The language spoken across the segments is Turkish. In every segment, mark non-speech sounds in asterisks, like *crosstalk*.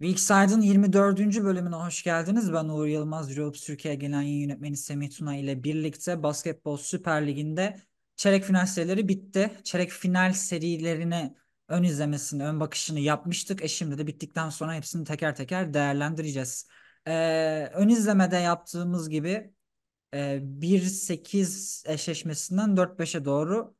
Weekside'ın 24. bölümüne hoş geldiniz. Ben Uğur Yılmaz, Europe Türkiye Genel Yayın Yönetmeni Semih Tuna ile birlikte Basketbol Süper Ligi'nde çeyrek final serileri bitti. Çeyrek final serilerine ön izlemesini, ön bakışını yapmıştık. E şimdi de bittikten sonra hepsini teker teker değerlendireceğiz. Ee, ön izlemede yaptığımız gibi e, 1-8 eşleşmesinden 4-5'e doğru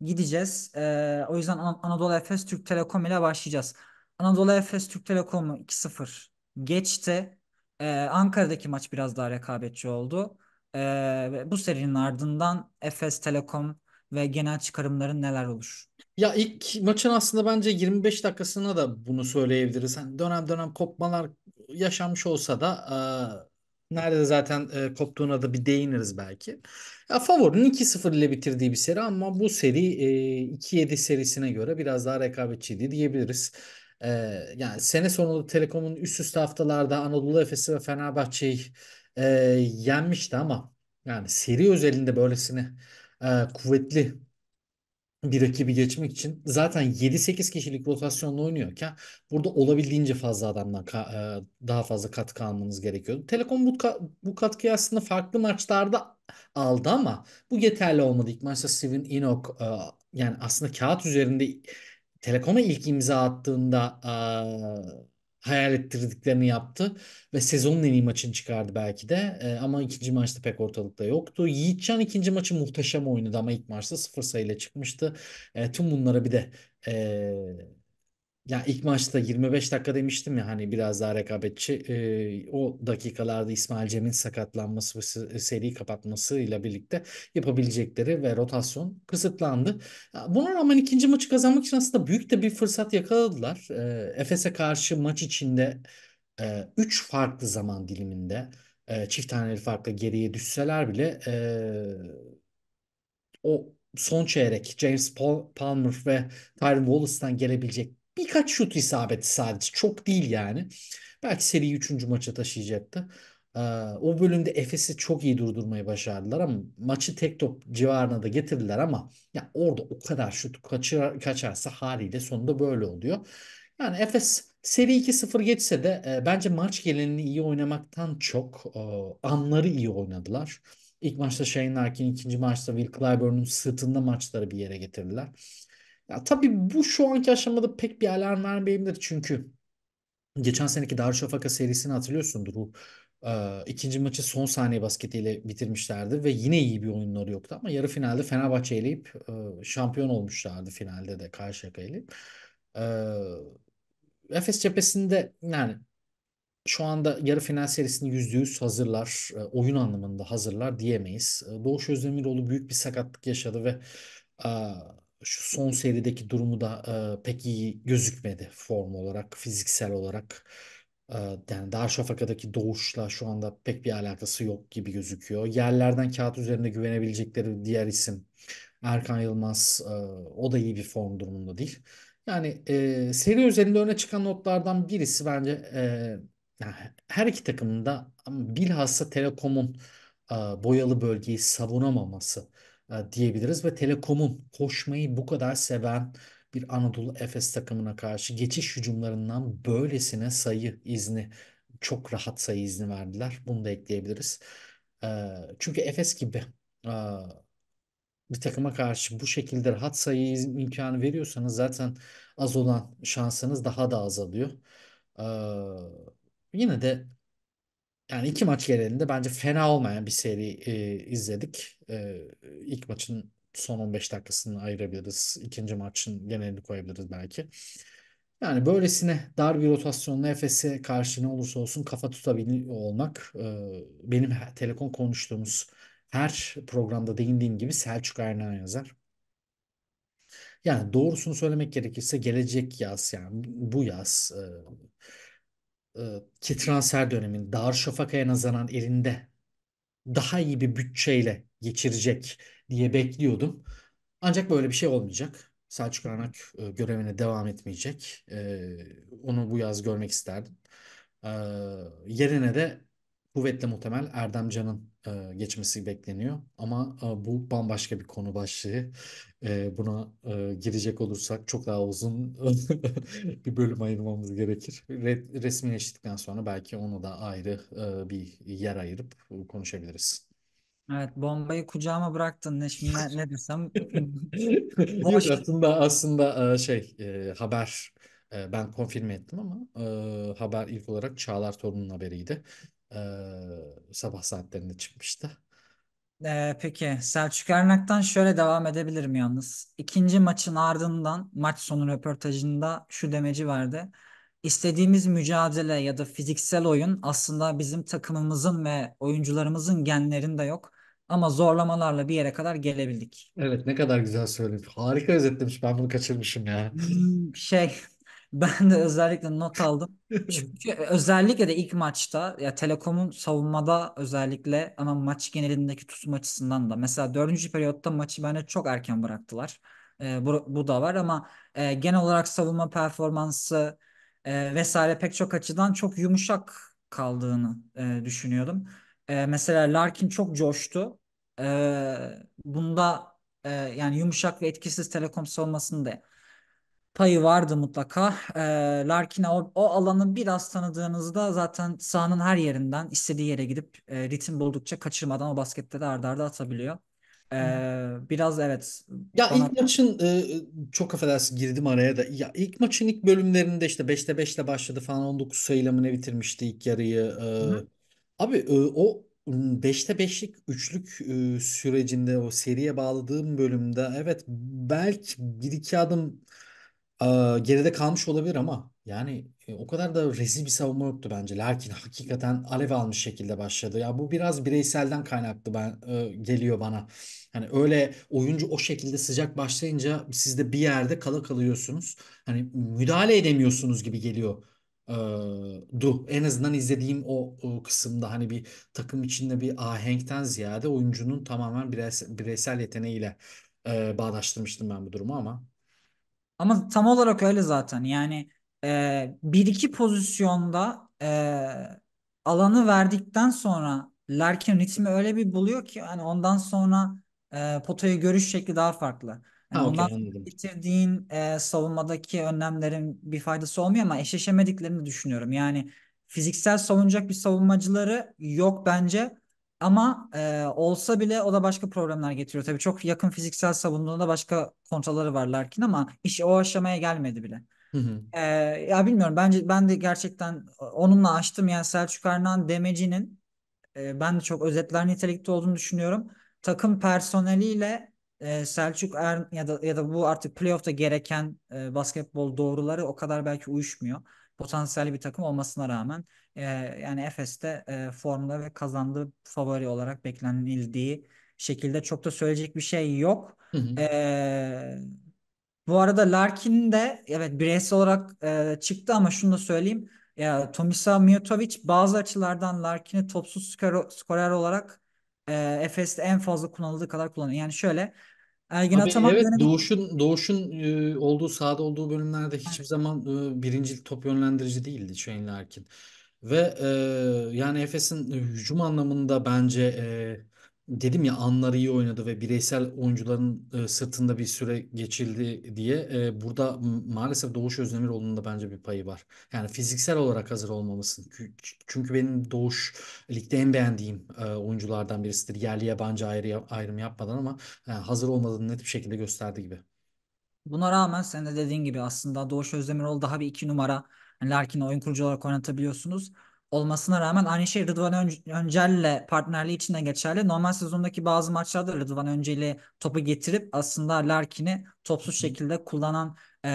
gideceğiz. Ee, o yüzden An- Anadolu Efes Türk Telekom ile başlayacağız. Anadolu Efes Türk Telekom'u 2-0 geçti. Ee, Ankara'daki maç biraz daha rekabetçi oldu. Ee, bu serinin ardından Efes Telekom ve genel çıkarımların neler olur? Ya ilk maçın aslında bence 25 dakikasına da bunu söyleyebiliriz. Hani dönem dönem kopmalar yaşanmış olsa da e, nerede zaten e, koptuğuna da bir değiniriz belki. Ya favorinin 2-0 ile bitirdiği bir seri ama bu seri e, 2-7 serisine göre biraz daha rekabetçiydi diyebiliriz e, yani sene sonunda Telekom'un üst üste haftalarda Anadolu Efes'i ve Fenerbahçe'yi e, yenmişti ama yani seri özelinde böylesine e, kuvvetli bir rakibi geçmek için zaten 7-8 kişilik rotasyonla oynuyorken burada olabildiğince fazla adamdan ka- daha fazla katkı almanız gerekiyordu. Telekom bu, ka- bu katkıyı aslında farklı maçlarda aldı ama bu yeterli olmadı. İlk maçta Steven Inok yani aslında kağıt üzerinde Telekom'a ilk imza attığında e, hayal ettirdiklerini yaptı ve sezonun en iyi maçını çıkardı belki de e, ama ikinci maçta pek ortalıkta yoktu. Yiğitcan ikinci maçı muhteşem oynadı ama ilk maçta sıfır sayıyla çıkmıştı. E, tüm bunlara bir de e, ya ilk maçta 25 dakika demiştim ya hani biraz daha rekabetçi. Ee, o dakikalarda İsmail Cem'in sakatlanması ve seri kapatmasıyla birlikte yapabilecekleri ve rotasyon kısıtlandı. Buna rağmen ikinci maçı kazanmak için aslında büyük de bir fırsat yakaladılar. Ee, Efes'e karşı maç içinde 3 e, farklı zaman diliminde e, çift taneli farkla geriye düşseler bile e, o son çeyrek James Palmer ve Tyron Wallace'tan gelebilecek Birkaç şut isabeti sadece. Çok değil yani. Belki seriyi 3. maça taşıyacaktı. Ee, o bölümde Efes'i çok iyi durdurmayı başardılar ama maçı tek top civarına da getirdiler ama ya orada o kadar şut kaçır, kaçarsa haliyle sonunda böyle oluyor. Yani Efes seri 2-0 geçse de e, bence maç gelenini iyi oynamaktan çok e, anları iyi oynadılar. İlk maçta Shane Larkin, ikinci maçta Will Clyburn'un sırtında maçları bir yere getirdiler. Ya tabii bu şu anki aşamada pek bir alarm vermeyebilir çünkü geçen seneki Darüşşafaka serisini hatırlıyorsundur. Bu e, ikinci maçı son saniye basketiyle bitirmişlerdi ve yine iyi bir oyunları yoktu ama yarı finalde Fenerbahçe eleyip e, şampiyon olmuşlardı finalde de Karşıyaka eleyip. E, Efes cephesinde yani şu anda yarı final serisini yüz hazırlar, e, oyun anlamında hazırlar diyemeyiz. E, Doğuş Özdemiroğlu büyük bir sakatlık yaşadı ve e, şu son serideki durumu da e, pek iyi gözükmedi form olarak, fiziksel olarak. E, yani şafakadaki doğuşla şu anda pek bir alakası yok gibi gözüküyor. Yerlerden kağıt üzerinde güvenebilecekleri diğer isim Erkan Yılmaz e, o da iyi bir form durumunda değil. Yani e, seri özelinde öne çıkan notlardan birisi bence e, her iki takımın da bilhassa Telekom'un e, boyalı bölgeyi savunamaması e, diyebiliriz ve Telekom'un koşmayı bu kadar seven bir Anadolu Efes takımına karşı geçiş hücumlarından böylesine sayı izni çok rahat sayı izni verdiler. Bunu da ekleyebiliriz. E, çünkü Efes gibi e, bir takıma karşı bu şekilde rahat sayı imkanı veriyorsanız zaten az olan şansınız daha da azalıyor. Yine de yani iki maç genelinde bence fena olmayan bir seri e, izledik. E, ilk maçın son 15 dakikasını ayırabiliriz. İkinci maçın genelini koyabiliriz belki. Yani böylesine dar bir rotasyonla Efes'e karşı ne olursa olsun kafa tutabiliyor olmak e, benim telefon konuştuğumuz her programda değindiğim gibi Selçuk Ernen yazar. Yani doğrusunu söylemek gerekirse gelecek yaz yani bu yaz e, Kitranser e, transfer dönemin Darüşşafaka'ya nazaran elinde daha iyi bir bütçeyle geçirecek diye bekliyordum. Ancak böyle bir şey olmayacak. Selçuk Ranak e, görevine devam etmeyecek. E, onu bu yaz görmek isterdim. Yerine de kuvvetle muhtemel Erdemcan'ın e, geçmesi bekleniyor. Ama e, bu bambaşka bir konu başlığı. E, buna e, girecek olursak çok daha uzun *laughs* bir bölüm ayırmamız gerekir. Re, resmileştikten sonra belki onu da ayrı e, bir yer ayırıp konuşabiliriz. Evet bombayı kucağıma bıraktın ne şimdi ne, ne desem *laughs* boş. Yok, aslında aslında e, şey e, haber e, ben konfirm ettim ama haber ilk olarak Çağlar Torun'un haberiydi sabah saatlerinde çıkmıştı. Ee, peki Selçuk Ernak'tan şöyle devam edebilirim yalnız. İkinci maçın ardından maç sonu röportajında şu demeci verdi. İstediğimiz mücadele ya da fiziksel oyun aslında bizim takımımızın ve oyuncularımızın genlerinde yok. Ama zorlamalarla bir yere kadar gelebildik. Evet ne kadar güzel söyledin. Harika özetlemiş. Ben bunu kaçırmışım ya. Hmm, şey ben de özellikle not aldım. *laughs* Çünkü özellikle de ilk maçta ya Telekom'un savunmada özellikle ama maç genelindeki tutum açısından da mesela dördüncü periyotta maçı bence çok erken bıraktılar. E, bu, bu da var ama e, genel olarak savunma performansı e, vesaire pek çok açıdan çok yumuşak kaldığını e, düşünüyordum. E, mesela Larkin çok coştu. E, bunda e, yani yumuşak ve etkisiz Telekom savunmasını da payı vardı mutlaka. E, ee, Larkin'e o, o alanı biraz tanıdığınızda zaten sahanın her yerinden istediği yere gidip e, ritim buldukça kaçırmadan o baskette de ardarda arda atabiliyor. Ee, biraz evet. Ya bana... ilk maçın e, çok affedersin girdim araya da. Ya ilk maçın ilk bölümlerinde işte 5'te 5'le başladı falan 19 sayıyla mı ne bitirmişti ilk yarıyı. Ee, abi e, o 5'te 5'lik üçlük e, sürecinde o seriye bağladığım bölümde evet belki bir iki adım geride kalmış olabilir ama yani e, o kadar da rezil bir savunma yoktu bence. Lakin hakikaten alev almış şekilde başladı. Ya bu biraz bireyselden kaynaklı ben e, geliyor bana. Hani öyle oyuncu o şekilde sıcak başlayınca siz de bir yerde kala kalıyorsunuz. Hani müdahale edemiyorsunuz gibi geliyor e, du. En azından izlediğim o, o kısımda hani bir takım içinde bir ahenkten ziyade oyuncunun tamamen bireysel, bireysel yeteneğiyle e, bağdaştırmıştım ben bu durumu ama ama tam olarak öyle zaten. Yani e, bir iki pozisyonda e, alanı verdikten sonra Larkin ritmi öyle bir buluyor ki hani ondan sonra e, potaya görüş şekli daha farklı. Yani Ha, ondan anladım. bitirdiğin e, savunmadaki önlemlerin bir faydası olmuyor ama eşleşemediklerini düşünüyorum. Yani fiziksel savunacak bir savunmacıları yok bence. Ama e, olsa bile o da başka problemler getiriyor. Tabii çok yakın fiziksel savunmada başka kontraları var Larkin ama iş o aşamaya gelmedi bile. E, ya bilmiyorum bence ben de gerçekten onunla açtım yani Selçuk Ernan Demeci'nin e, ben de çok özetler nitelikte olduğunu düşünüyorum. Takım personeliyle e, Selçuk Er ya da ya da bu artık playoff'ta gereken e, basketbol doğruları o kadar belki uyuşmuyor potansiyel bir takım olmasına rağmen e, yani Efes'te e, formda ve kazandığı favori olarak beklenildiği şekilde çok da söyleyecek bir şey yok. Hı hı. E, bu arada Larkin de evet bireysel olarak e, çıktı ama şunu da söyleyeyim. Ya Tomisa Mijatovic bazı açılardan Larkin'i topsuz skorer, olarak e, Efes'te en fazla kullanıldığı kadar kullanıyor. Yani şöyle Ergin Abi Ataman evet dönemi Doğuş'un Doğuş'un e, olduğu sahada olduğu bölümlerde hiçbir zaman e, birincil top yönlendirici değildi Shane Larkin. Ve e, yani Efes'in e, hücum anlamında bence e, dedim ya anları iyi oynadı ve bireysel oyuncuların e, sırtında bir süre geçildi diye e, burada maalesef Doğuş Özdemiroğlu'nun da bence bir payı var. Yani fiziksel olarak hazır olmalısın. Çünkü benim Doğuş ligde en beğendiğim e, oyunculardan birisidir. Yerli yabancı ayrı, ayrım yapmadan ama yani hazır olmadığını net bir şekilde gösterdi gibi. Buna rağmen sen de dediğin gibi aslında Doğuş Özdemiroğlu daha bir iki numara yani Larkin'i oyun kurucu olarak oynatabiliyorsunuz olmasına rağmen aynı şey Rıdvan Ön- Öncel'le partnerliği için de geçerli. Normal sezondaki bazı maçlarda Rıdvan Öncel'i topu getirip aslında Larkin'i topsuz şekilde kullanan e,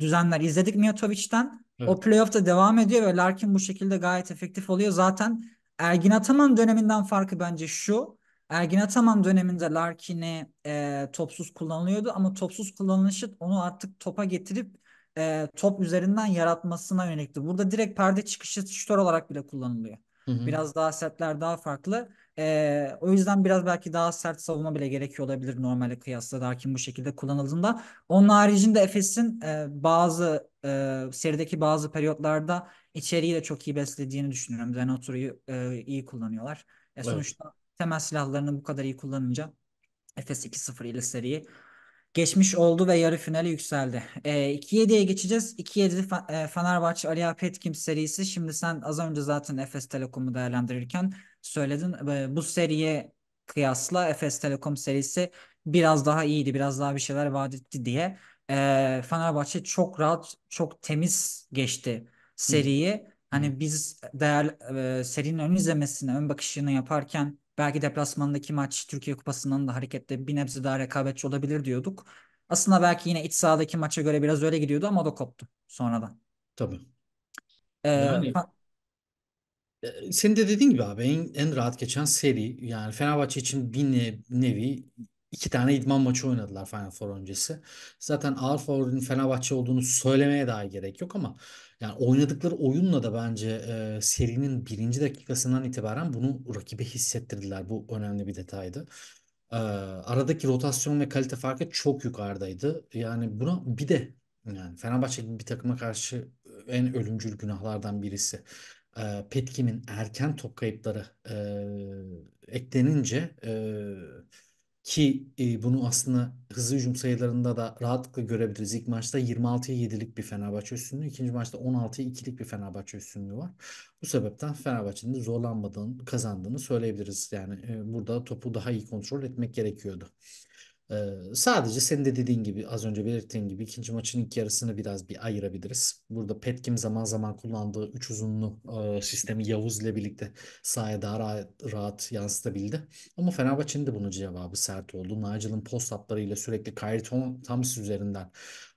düzenler izledik Mijatovic'den. Evet. O playoff'ta devam ediyor ve Larkin bu şekilde gayet efektif oluyor. Zaten Ergin Ataman döneminden farkı bence şu. Ergin Ataman döneminde Larkin'i e, topsuz kullanılıyordu ama topsuz kullanılışı onu artık topa getirip e, top üzerinden yaratmasına yönelikti. Burada direkt perde çıkışı şutör olarak bile kullanılıyor. Hı hı. Biraz daha setler daha farklı. E, o yüzden biraz belki daha sert savunma bile gerekiyor olabilir normale kıyasla Darkin bu şekilde kullanıldığında. Onun haricinde Efes'in e, bazı e, serideki bazı periyotlarda içeriği de çok iyi beslediğini düşünüyorum. Zenotur'u e, iyi kullanıyorlar. E, sonuçta evet. temel silahlarını bu kadar iyi kullanınca Efes 2-0 ile seriyi geçmiş oldu ve yarı finale yükseldi. E, 2-7'ye geçeceğiz. 2-7 e, Fenerbahçe Aliya Petkim serisi. Şimdi sen az önce zaten Efes Telekom'u değerlendirirken söyledin. E, bu seriye kıyasla Efes Telekom serisi biraz daha iyiydi. Biraz daha bir şeyler vaat etti diye. E, Fenerbahçe çok rahat, çok temiz geçti seriyi. Hı. Hani biz değer e, serinin ön izlemesini, ön bakışını yaparken belki deplasmandaki maç Türkiye Kupası'ndan da hareketle bir nebze daha rekabetçi olabilir diyorduk. Aslında belki yine iç sahadaki maça göre biraz öyle gidiyordu ama o da koptu sonradan. Tabii. Ee, yani e, senin de dediğin gibi abi en, en rahat geçen seri yani Fenerbahçe için bir nevi, nevi iki tane idman maçı oynadılar Final Four öncesi. Zaten ağır favorinin Fenerbahçe olduğunu söylemeye daha gerek yok ama yani oynadıkları oyunla da bence e, serinin birinci dakikasından itibaren bunu rakibe hissettirdiler. Bu önemli bir detaydı. E, aradaki rotasyon ve kalite farkı çok yukarıdaydı. Yani buna bir de yani Fenerbahçe gibi bir takıma karşı en ölümcül günahlardan birisi. E, Petkim'in erken top kayıpları e, eklenince e, ki e, bunu aslında hızlı hücum sayılarında da rahatlıkla görebiliriz. İlk maçta 26'ya 7'lik bir Fenerbahçe üstünlüğü. ikinci maçta 16'ya 2'lik bir Fenerbahçe üstünlüğü var. Bu sebepten Fenerbahçe'nin de zorlanmadığını, kazandığını söyleyebiliriz. Yani e, burada topu daha iyi kontrol etmek gerekiyordu sadece senin de dediğin gibi az önce belirttiğin gibi ikinci maçın ilk yarısını biraz bir ayırabiliriz. Burada Petkim zaman zaman kullandığı üç uzunlu sistemi Yavuz ile birlikte sahaya daha rahat, rahat yansıtabildi. Ama Fenerbahçe'nin de bunun cevabı sert oldu. Nigel'ın post hatlarıyla sürekli Kyrie Thomas üzerinden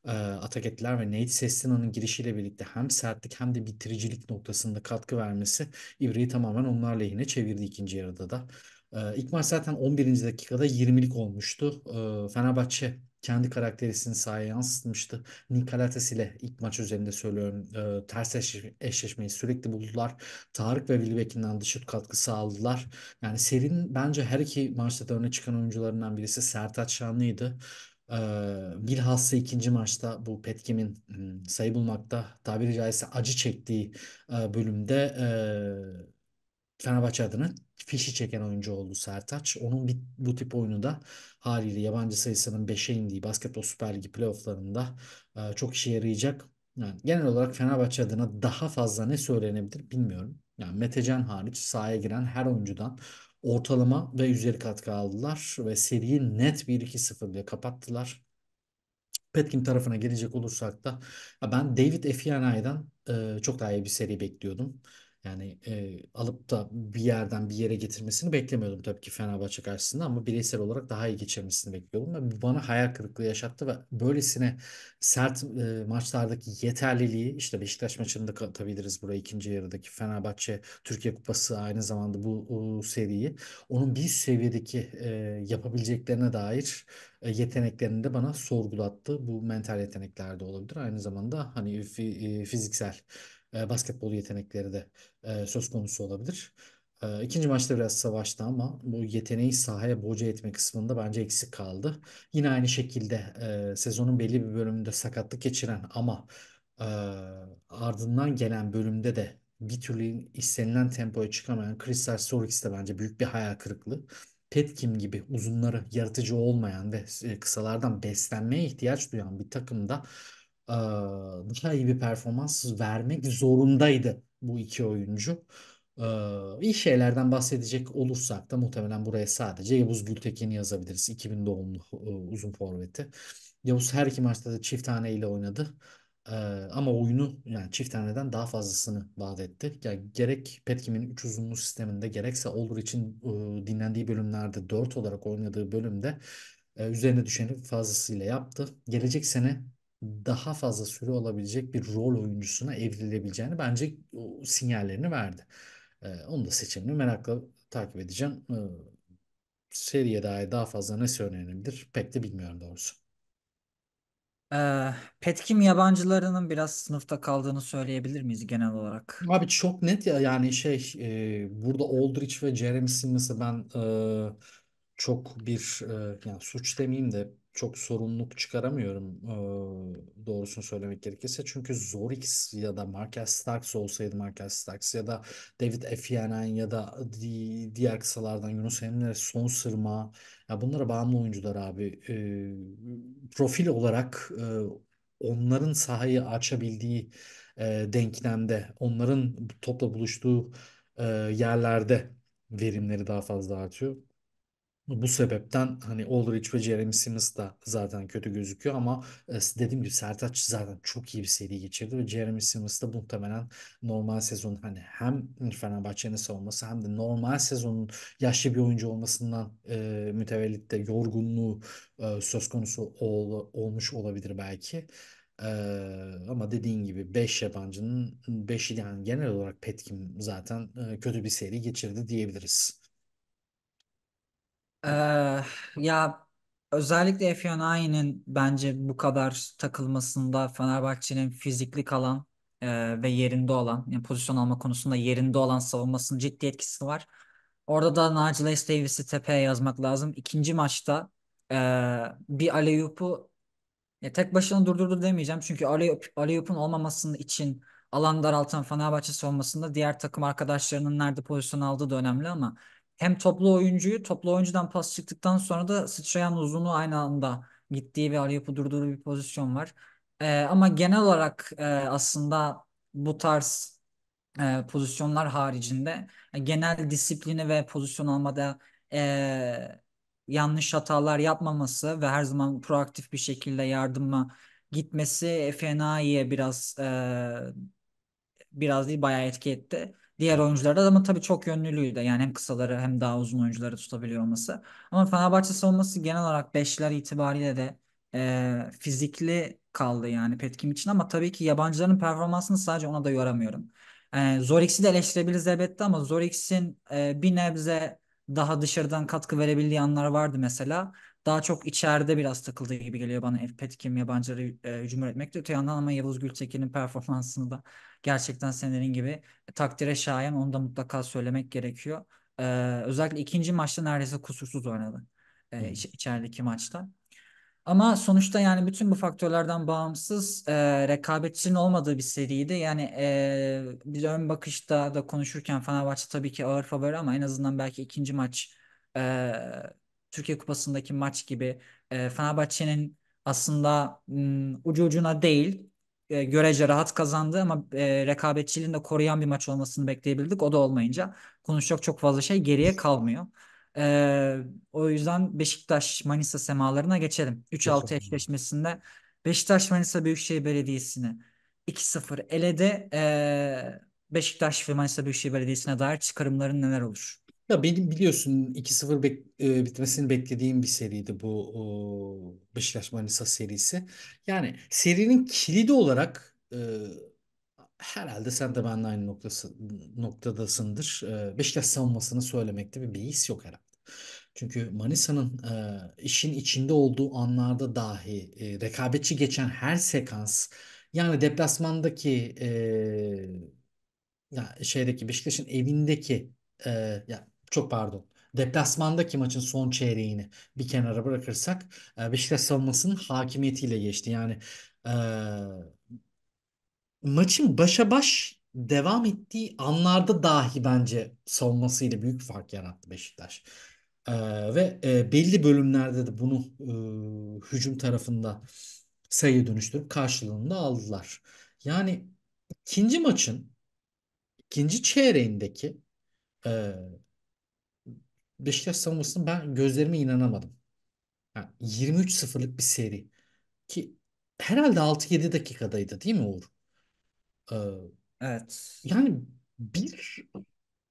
e, atak ettiler ve Nate Sestina'nın girişiyle birlikte hem sertlik hem de bitiricilik noktasında katkı vermesi İbri'yi tamamen onlar lehine çevirdi ikinci yarıda da. Ee, ilk maç zaten 11. dakikada 20'lik olmuştu. Ee, Fenerbahçe kendi karakterisini sahaya yansıtmıştı. Nikolates ile ilk maç üzerinde söylüyorum ee, ters eşleşmeyi sürekli buldular. Tarık ve Wilbeck'inden dışarı katkı sağladılar. Yani serin bence her iki maçta da öne çıkan oyuncularından birisi Sertaç Şanlı'ydı. E, bilhassa ikinci maçta bu Petkim'in hmm, sayı bulmakta tabiri caizse acı çektiği e, bölümde e, Fenerbahçe adına fişi çeken oyuncu oldu Sertaç. Onun bir, bu tip oyunu da haliyle yabancı sayısının 5'e indiği Basketbol Süper Ligi playofflarında e, çok işe yarayacak. Yani genel olarak Fenerbahçe adına daha fazla ne söylenebilir bilmiyorum. Yani Metecan hariç sahaya giren her oyuncudan ortalama ve üzeri katkı aldılar ve seriyi net 1-2-0 ile kapattılar. Petkim tarafına gelecek olursak da ben David Efianay'dan e, çok daha iyi bir seri bekliyordum. Yani e, alıp da bir yerden bir yere getirmesini beklemiyordum tabii ki Fenerbahçe karşısında ama bireysel olarak daha iyi geçirmesini bekliyordum. Ve bu bana hayal kırıklığı yaşattı ve böylesine sert e, maçlardaki yeterliliği işte Beşiktaş maçını katabiliriz buraya ikinci yarıdaki Fenerbahçe Türkiye Kupası aynı zamanda bu o, seriyi onun bir seviyedeki e, yapabileceklerine dair e, yeteneklerini de bana sorgulattı. Bu mental yetenekler de olabilir. Aynı zamanda hani fi, e, fiziksel e, basketbol yetenekleri de e, söz konusu olabilir. E, ikinci maçta biraz savaştı ama bu yeteneği sahaya boca etme kısmında bence eksik kaldı. Yine aynı şekilde e, sezonun belli bir bölümünde sakatlık geçiren ama e, ardından gelen bölümde de bir türlü istenilen tempoya çıkamayan Crystal Sorix de bence büyük bir hayal kırıklığı. Petkim gibi uzunları yaratıcı olmayan ve e, kısalardan beslenmeye ihtiyaç duyan bir takımda e, daha iyi bir performans vermek zorundaydı bu iki oyuncu. E, iyi şeylerden bahsedecek olursak da muhtemelen buraya sadece Yavuz Gültekin'i yazabiliriz. 2000 doğumlu e, uzun forveti. Yavuz her iki maçta da çift tane ile oynadı. ama oyunu yani çift taneden daha fazlasını vaat etti. Yani gerek Petkim'in 3 uzunluğu sisteminde gerekse Olur için e, dinlendiği bölümlerde 4 olarak oynadığı bölümde e, üzerine düşeni fazlasıyla yaptı. Gelecek sene daha fazla süre olabilecek bir rol oyuncusuna evrilebileceğini bence o sinyallerini verdi. Ee, onun da seçimini merakla takip edeceğim. Ee, seriye dair daha fazla ne söylenebilir pek de bilmiyorum doğrusu. Ee, Petkim yabancılarının biraz sınıfta kaldığını söyleyebilir miyiz genel olarak? Abi çok net ya yani şey e, burada Aldrich ve Jeremy Simmons'ı ben e, çok bir e, yani suç demeyeyim de çok sorumluluk çıkaramıyorum e, doğrusunu söylemek gerekirse. Çünkü Zorix ya da Marcus Starks olsaydı Marcus Starks ya da David Effianen ya da di diğer kısalardan Yunus Emre, Son Sırma ya bunlara bağımlı oyuncular abi. E, profil olarak e, onların sahayı açabildiği e, denklemde, onların topla buluştuğu e, yerlerde verimleri daha fazla artıyor. Bu sebepten hani Aldridge ve Jeremy Simmons da zaten kötü gözüküyor ama e, dediğim gibi Sertaç zaten çok iyi bir seri geçirdi ve Jeremy Simmons da muhtemelen normal sezon hani hem Fenerbahçe'nin savunması hem de normal sezonun yaşlı bir oyuncu olmasından e, mütevellit de yorgunluğu e, söz konusu ol, olmuş olabilir belki. Ee, ama dediğin gibi 5 yabancının 5'i yani genel olarak Petkim zaten e, kötü bir seri geçirdi diyebiliriz. Ee, ya özellikle Efyon Ayin'in bence bu kadar takılmasında Fenerbahçe'nin fizikli kalan e, ve yerinde olan yani pozisyon alma konusunda yerinde olan savunmasının ciddi etkisi var. Orada da Nagiles Davis'i tepeye yazmak lazım. İkinci maçta e, bir aleyupu ya tek başına durdurdu demeyeceğim. Çünkü aleyup, olmamasının için alan daraltan Fenerbahçe savunmasında diğer takım arkadaşlarının nerede pozisyon aldığı da önemli ama hem toplu oyuncuyu toplu oyuncudan pas çıktıktan sonra da sıçrayan uzunluğu aynı anda gittiği ve arayıp durduğu bir pozisyon var. E, ama genel olarak e, aslında bu tarz e, pozisyonlar haricinde e, genel disiplini ve pozisyon almada e, yanlış hatalar yapmaması ve her zaman proaktif bir şekilde yardıma gitmesi Fenerbahçe'ye biraz e, biraz değil bayağı etki etti diğer oyuncularda ama tabii çok yönlülüğü de yani hem kısaları hem daha uzun oyuncuları tutabiliyor olması. Ama Fenerbahçe savunması genel olarak 5'ler itibariyle de e, fizikli kaldı yani Petkim için ama tabii ki yabancıların performansını sadece ona da yoramıyorum. E, Zorix'i de eleştirebiliriz elbette ama Zorix'in e, bir nebze daha dışarıdan katkı verebildiği anlar vardı mesela daha çok içeride biraz takıldığı gibi geliyor bana Petkim yabancıları e, hücum üretmekte. Öte yandan ama Yavuz Gültekin'in performansını da gerçekten senelerin gibi e, takdire şayan onu da mutlaka söylemek gerekiyor. E, özellikle ikinci maçta neredeyse kusursuz oynadı e, iç, içerideki maçta. Ama sonuçta yani bütün bu faktörlerden bağımsız e, rekabetçinin olmadığı bir seriydi. Yani e, biz ön bakışta da konuşurken Fenerbahçe tabii ki ağır favori ama en azından belki ikinci maç e, Türkiye Kupası'ndaki maç gibi e, Fenerbahçe'nin aslında m, ucu ucuna değil e, görece rahat kazandı ama e, rekabetçiliğini de koruyan bir maç olmasını bekleyebildik. O da olmayınca konuşacak çok fazla şey geriye kalmıyor. E, o yüzden Beşiktaş-Manisa semalarına geçelim. 3-6 eşleşmesinde Beşiktaş-Manisa Büyükşehir Belediyesi'ni 2-0 elede e, Beşiktaş ve Manisa Büyükşehir Belediyesi'ne dair çıkarımların neler olur? Ya benim biliyorsun 2-0 bek- e, bitmesini beklediğim bir seriydi bu o, Beşiktaş Manisa serisi. Yani serinin kilidi olarak e, herhalde sen de benimle aynı noktası, noktadasındır. E, Beşiktaş savunmasını söylemekte bir beis yok herhalde. Çünkü Manisa'nın e, işin içinde olduğu anlarda dahi e, rekabetçi geçen her sekans yani deplasmandaki e, ya şeydeki Beşiktaş'ın evindeki e, ya çok pardon deplasmandaki maçın son çeyreğini bir kenara bırakırsak Beşiktaş savunmasının hakimiyetiyle geçti. Yani e, maçın başa baş devam ettiği anlarda dahi bence savunmasıyla büyük fark yarattı Beşiktaş. E, ve e, belli bölümlerde de bunu e, hücum tarafında sayı dönüştürüp karşılığında aldılar. Yani ikinci maçın ikinci çeyreğindeki e, Beşiktaş savunmasını ben gözlerime inanamadım. Yani 23-0'lık bir seri. Ki herhalde 6-7 dakikadaydı değil mi Uğur? Ee, evet. Yani bir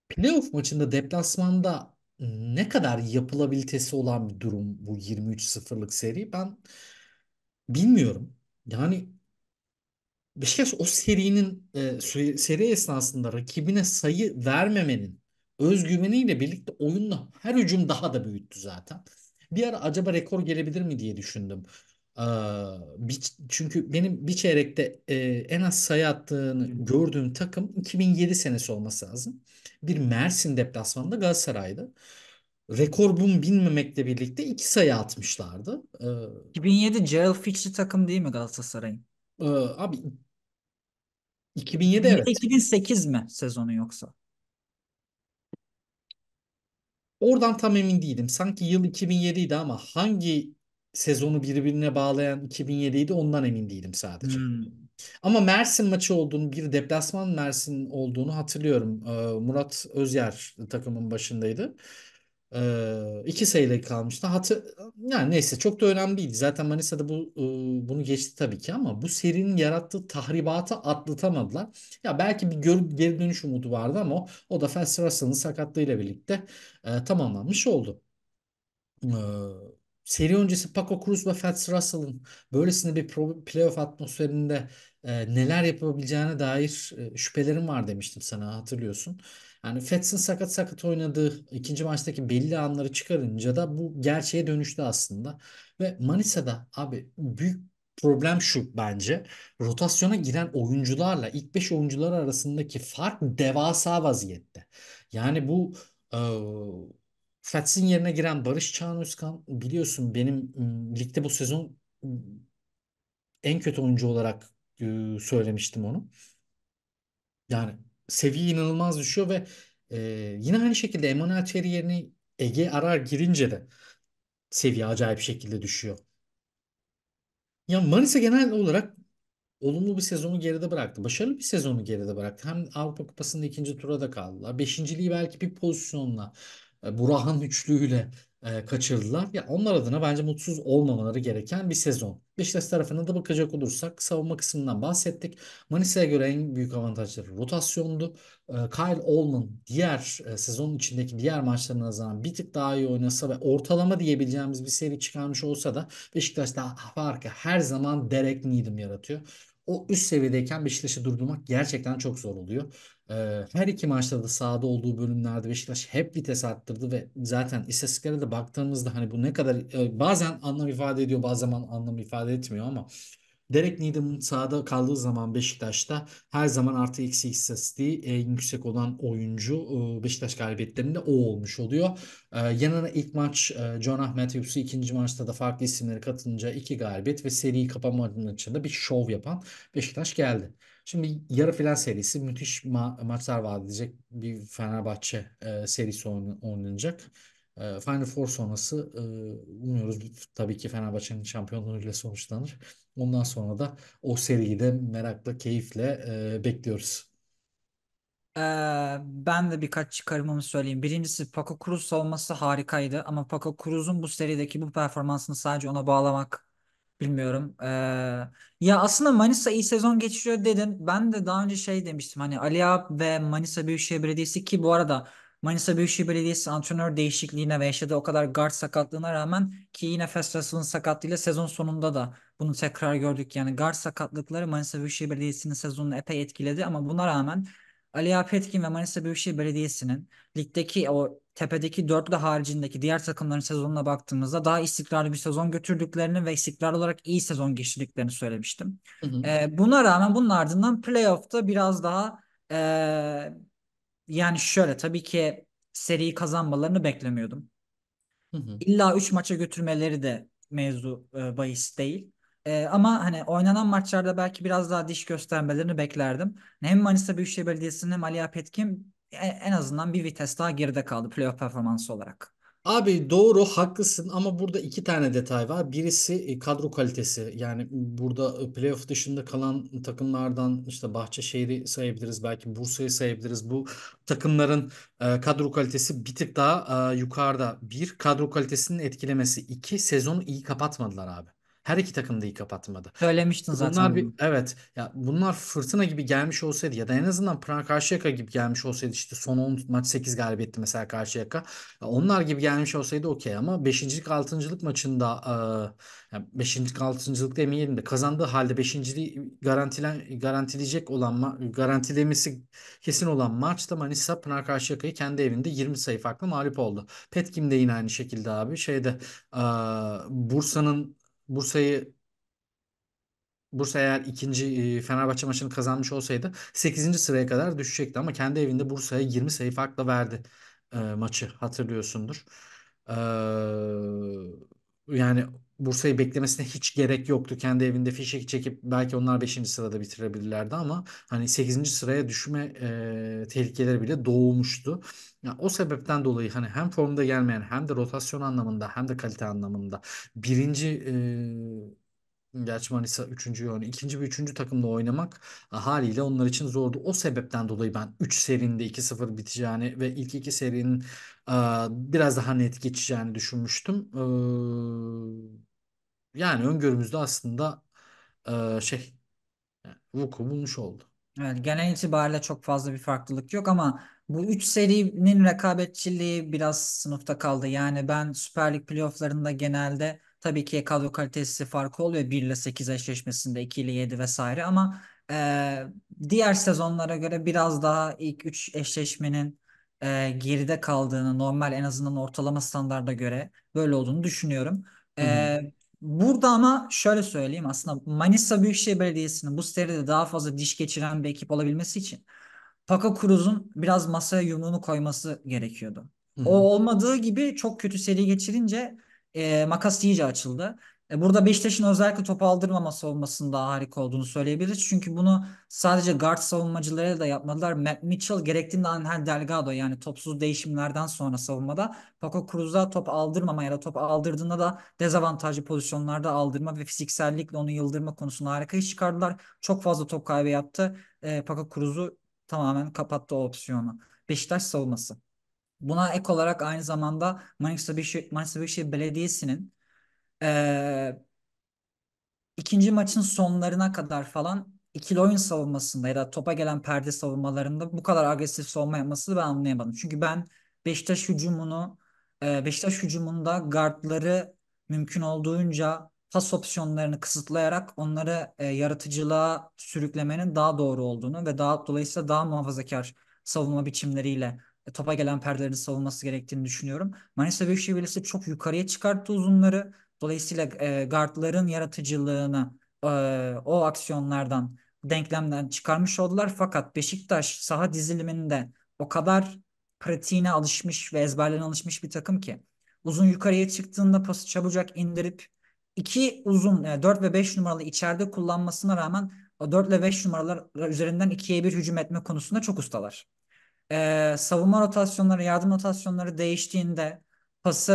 playoff maçında deplasmanda ne kadar yapılabilitesi olan bir durum bu 23-0'lık seri ben bilmiyorum. Yani Beşiktaş o serinin e, seri esnasında rakibine sayı vermemenin özgüveniyle birlikte oyunla her hücum daha da büyüttü zaten. Bir ara acaba rekor gelebilir mi diye düşündüm. Ee, bir, çünkü benim bir çeyrekte e, en az sayı attığını gördüğüm takım 2007 senesi olması lazım. Bir Mersin deplasmanında Galatasaray'dı. Rekor bunu bilmemekle birlikte iki sayı atmışlardı. Ee, 2007 Gerald Fitch'li takım değil mi Galatasaray'ın? E, abi 2007 evet. 2008 mi sezonu yoksa? Oradan tam emin değilim. Sanki yıl 2007 idi ama hangi sezonu birbirine bağlayan 2007 idi ondan emin değilim sadece. Hmm. Ama Mersin maçı olduğunu, bir deplasman Mersin olduğunu hatırlıyorum. Ee, Murat Özyer takımın başındaydı. Ee, iki sayılık kalmıştı. Hatır, yani neyse çok da önemli değil. Zaten Manisa'da bu e, bunu geçti tabii ki ama bu serinin yarattığı tahribatı atlatamadılar. Ya belki bir gör, geri dönüş umudu vardı ama o, o da Fels Russell'ın sakatlığıyla birlikte e, tamamlanmış oldu. Ee, seri öncesi Paco Cruz ve Fats Russell'ın böylesine bir playoff atmosferinde e, neler yapabileceğine dair e, şüphelerim var demiştim sana hatırlıyorsun. Yani Fets'in sakat sakat oynadığı ikinci maçtaki belli anları çıkarınca da bu gerçeğe dönüştü aslında. Ve Manisa'da abi büyük problem şu bence. Rotasyona giren oyuncularla ilk 5 oyuncular arasındaki fark devasa vaziyette. Yani bu e, Fets'in yerine giren Barış Çağan Özkan biliyorsun benim ligde bu sezon en kötü oyuncu olarak e, söylemiştim onu. Yani seviye inanılmaz düşüyor ve e, yine aynı şekilde Emanuel Terry yerine Ege Arar girince de seviye acayip şekilde düşüyor. Ya Manisa genel olarak olumlu bir sezonu geride bıraktı. Başarılı bir sezonu geride bıraktı. Hem Avrupa Kupası'nda ikinci tura da kaldılar. Beşinciliği belki bir pozisyonla e, Burahan üçlüğüyle e, kaçırdılar. Ya onlar adına bence mutsuz olmamaları gereken bir sezon. Beşiktaş tarafına da bakacak olursak savunma kısmından bahsettik. Manisa'ya göre en büyük avantajları rotasyondu. Ee, Kyle Olman diğer e, sezon içindeki diğer maçlarına nazaran bir tık daha iyi oynasa ve ortalama diyebileceğimiz bir seri çıkarmış olsa da Beşiktaş'ta farkı her zaman Derek Needham yaratıyor o üst seviyedeyken Beşiktaş'ı durdurmak gerçekten çok zor oluyor. Ee, her iki maçta da sahada olduğu bölümlerde Beşiktaş hep vites attırdı ve zaten istatistiklere de baktığımızda hani bu ne kadar e, bazen anlam ifade ediyor bazen anlam ifade etmiyor ama Derek Needham'ın sahada kaldığı zaman Beşiktaş'ta her zaman artı eksi istatistiği en yüksek olan oyuncu e, Beşiktaş galibiyetlerinde o olmuş oluyor. E, yanına ilk maç e, Jonah Matthews'u ikinci maçta da farklı isimleri katınca iki galibiyet ve seri kapama maçında bir şov yapan Beşiktaş geldi. Şimdi yarı final serisi müthiş ma maçlar vaat edecek bir Fenerbahçe e, serisi oyn oynanacak. Ee, Final Four sonrası e, umuyoruz tabii ki Fenerbahçe'nin şampiyonluğuyla sonuçlanır. Ondan sonra da o seriyi de merakla, keyifle e, bekliyoruz. Ee, ben de birkaç çıkarımımı söyleyeyim. Birincisi Paco Cruz savunması harikaydı ama Paco Cruz'un bu serideki bu performansını sadece ona bağlamak bilmiyorum. Ee, ya aslında Manisa iyi sezon geçiriyor dedin. Ben de daha önce şey demiştim hani Ali Ağab ve Manisa Büyükşehir Belediyesi ki bu arada Manisa Büyükşehir Belediyesi antrenör değişikliğine ve yaşadığı o kadar guard sakatlığına rağmen ki yine Fes sakatlığıyla sezon sonunda da bunu tekrar gördük. Yani guard sakatlıkları Manisa Büyükşehir Belediyesi'nin sezonunu epey etkiledi ama buna rağmen Ali A. ve Manisa Büyükşehir Belediyesi'nin ligdeki o tepedeki dörtlü haricindeki diğer takımların sezonuna baktığımızda daha istikrarlı bir sezon götürdüklerini ve istikrarlı olarak iyi sezon geçirdiklerini söylemiştim. Hı hı. Ee, buna rağmen bunun ardından playoff'ta biraz daha e, yani şöyle tabii ki seriyi kazanmalarını beklemiyordum. Hı hı. İlla 3 maça götürmeleri de mevzu e, bahis değil. E, ama hani oynanan maçlarda belki biraz daha diş göstermelerini beklerdim. Hem Manisa Büyükşehir Belediyesi'nin hem Aliya Petkim e, en azından bir vites daha geride kaldı playoff performansı olarak. Abi doğru haklısın ama burada iki tane detay var. Birisi e, kadro kalitesi. Yani burada e, playoff dışında kalan takımlardan işte Bahçeşehir'i sayabiliriz. Belki Bursa'yı sayabiliriz. Bu takımların e, kadro kalitesi bir tık daha e, yukarıda. Bir, kadro kalitesinin etkilemesi. İki, sezonu iyi kapatmadılar abi. Her iki takım da iyi kapatmadı. Söylemiştin bunlar zaten. Bir, evet. Ya bunlar fırtına gibi gelmiş olsaydı ya da en azından Pran Karşıyaka gibi gelmiş olsaydı işte son 10 maç 8 galibiyetti mesela Karşıyaka. onlar gibi gelmiş olsaydı okey ama 5. 6. maçında 5. E, 6. demeyelim de kazandığı halde 5. garantilen garantileyecek olan garantilemesi kesin olan maçta Manisa Pınar Karşıyaka'yı kendi evinde 20 sayı farklı mağlup oldu. Petkim de yine aynı şekilde abi. Şeyde Bursa'nın Bursa'yı Bursa eğer ikinci e, Fenerbahçe maçını kazanmış olsaydı 8. sıraya kadar düşecekti ama kendi evinde Bursa'ya 20 sayı farkla verdi e, maçı hatırlıyorsundur. E, yani Bursa'yı beklemesine hiç gerek yoktu. Kendi evinde fişek çekip belki onlar 5. sırada bitirebilirlerdi ama hani 8. sıraya düşme e, tehlikeleri bile doğmuştu. Yani o sebepten dolayı hani hem formda gelmeyen hem de rotasyon anlamında hem de kalite anlamında birinci e, Gerçi Manisa üçüncü yani ikinci bir üçüncü takımla oynamak e, haliyle onlar için zordu. O sebepten dolayı ben 3 serinde 2-0 biteceğini ve ilk iki serinin biraz daha net geçeceğini düşünmüştüm. E, yani öngörümüzde aslında e, şey yani vuku bulmuş oldu. Evet, genel itibariyle çok fazla bir farklılık yok ama bu üç serinin rekabetçiliği biraz sınıfta kaldı. Yani ben Süper Lig playofflarında genelde tabii ki kadro kalitesi farkı oluyor. 1 ile 8 eşleşmesinde 2 ile 7 vesaire ama e, diğer sezonlara göre biraz daha ilk 3 eşleşmenin e, geride kaldığını normal en azından ortalama standarda göre böyle olduğunu düşünüyorum. Hı hı. E, Burada ama şöyle söyleyeyim aslında Manisa Büyükşehir Belediyesi'nin bu seride daha fazla diş geçiren bir ekip olabilmesi için Paco Cruz'un biraz masaya yumruğunu koyması gerekiyordu. Hı hı. O olmadığı gibi çok kötü seri geçirince e, makas iyice açıldı. E, burada Beşiktaş'ın özellikle topu aldırmama savunmasında harika olduğunu söyleyebiliriz. Çünkü bunu sadece guard savunmacıları da yapmadılar. Matt Mitchell gerektiğinde Angel Delgado yani topsuz değişimlerden sonra savunmada Paco Cruz'a top aldırmama ya da top aldırdığında da dezavantajlı pozisyonlarda aldırma ve fiziksellikle onu yıldırma konusunda harika iş çıkardılar. Çok fazla top kaybı yaptı. E, Paco Cruz'u tamamen kapattı o opsiyonu. Beşiktaş savunması. Buna ek olarak aynı zamanda Manisa Büyükşehir Belediyesi'nin ee, ikinci maçın sonlarına kadar falan ikili oyun savunmasında ya da topa gelen perde savunmalarında bu kadar agresif savunma yapmasını ben anlayamadım. Çünkü ben Beşiktaş hücumunu Beşiktaş hücumunda gardları mümkün olduğunca pas opsiyonlarını kısıtlayarak onları e, yaratıcılığa sürüklemenin daha doğru olduğunu ve daha dolayısıyla daha muhafazakar savunma biçimleriyle e, topa gelen perdelerin savunması gerektiğini düşünüyorum. Manisa Büyükşehir Belediyesi çok yukarıya çıkarttı uzunları Dolayısıyla e, guardların yaratıcılığını e, o aksiyonlardan denklemden çıkarmış oldular. Fakat Beşiktaş saha diziliminde o kadar pratiğine alışmış ve ezberlerine alışmış bir takım ki uzun yukarıya çıktığında pası çabucak indirip iki uzun yani e, 4 ve 5 numaralı içeride kullanmasına rağmen o 4 ile 5 numaralar üzerinden ikiye bir hücum etme konusunda çok ustalar. Ee, savunma rotasyonları, yardım rotasyonları değiştiğinde pası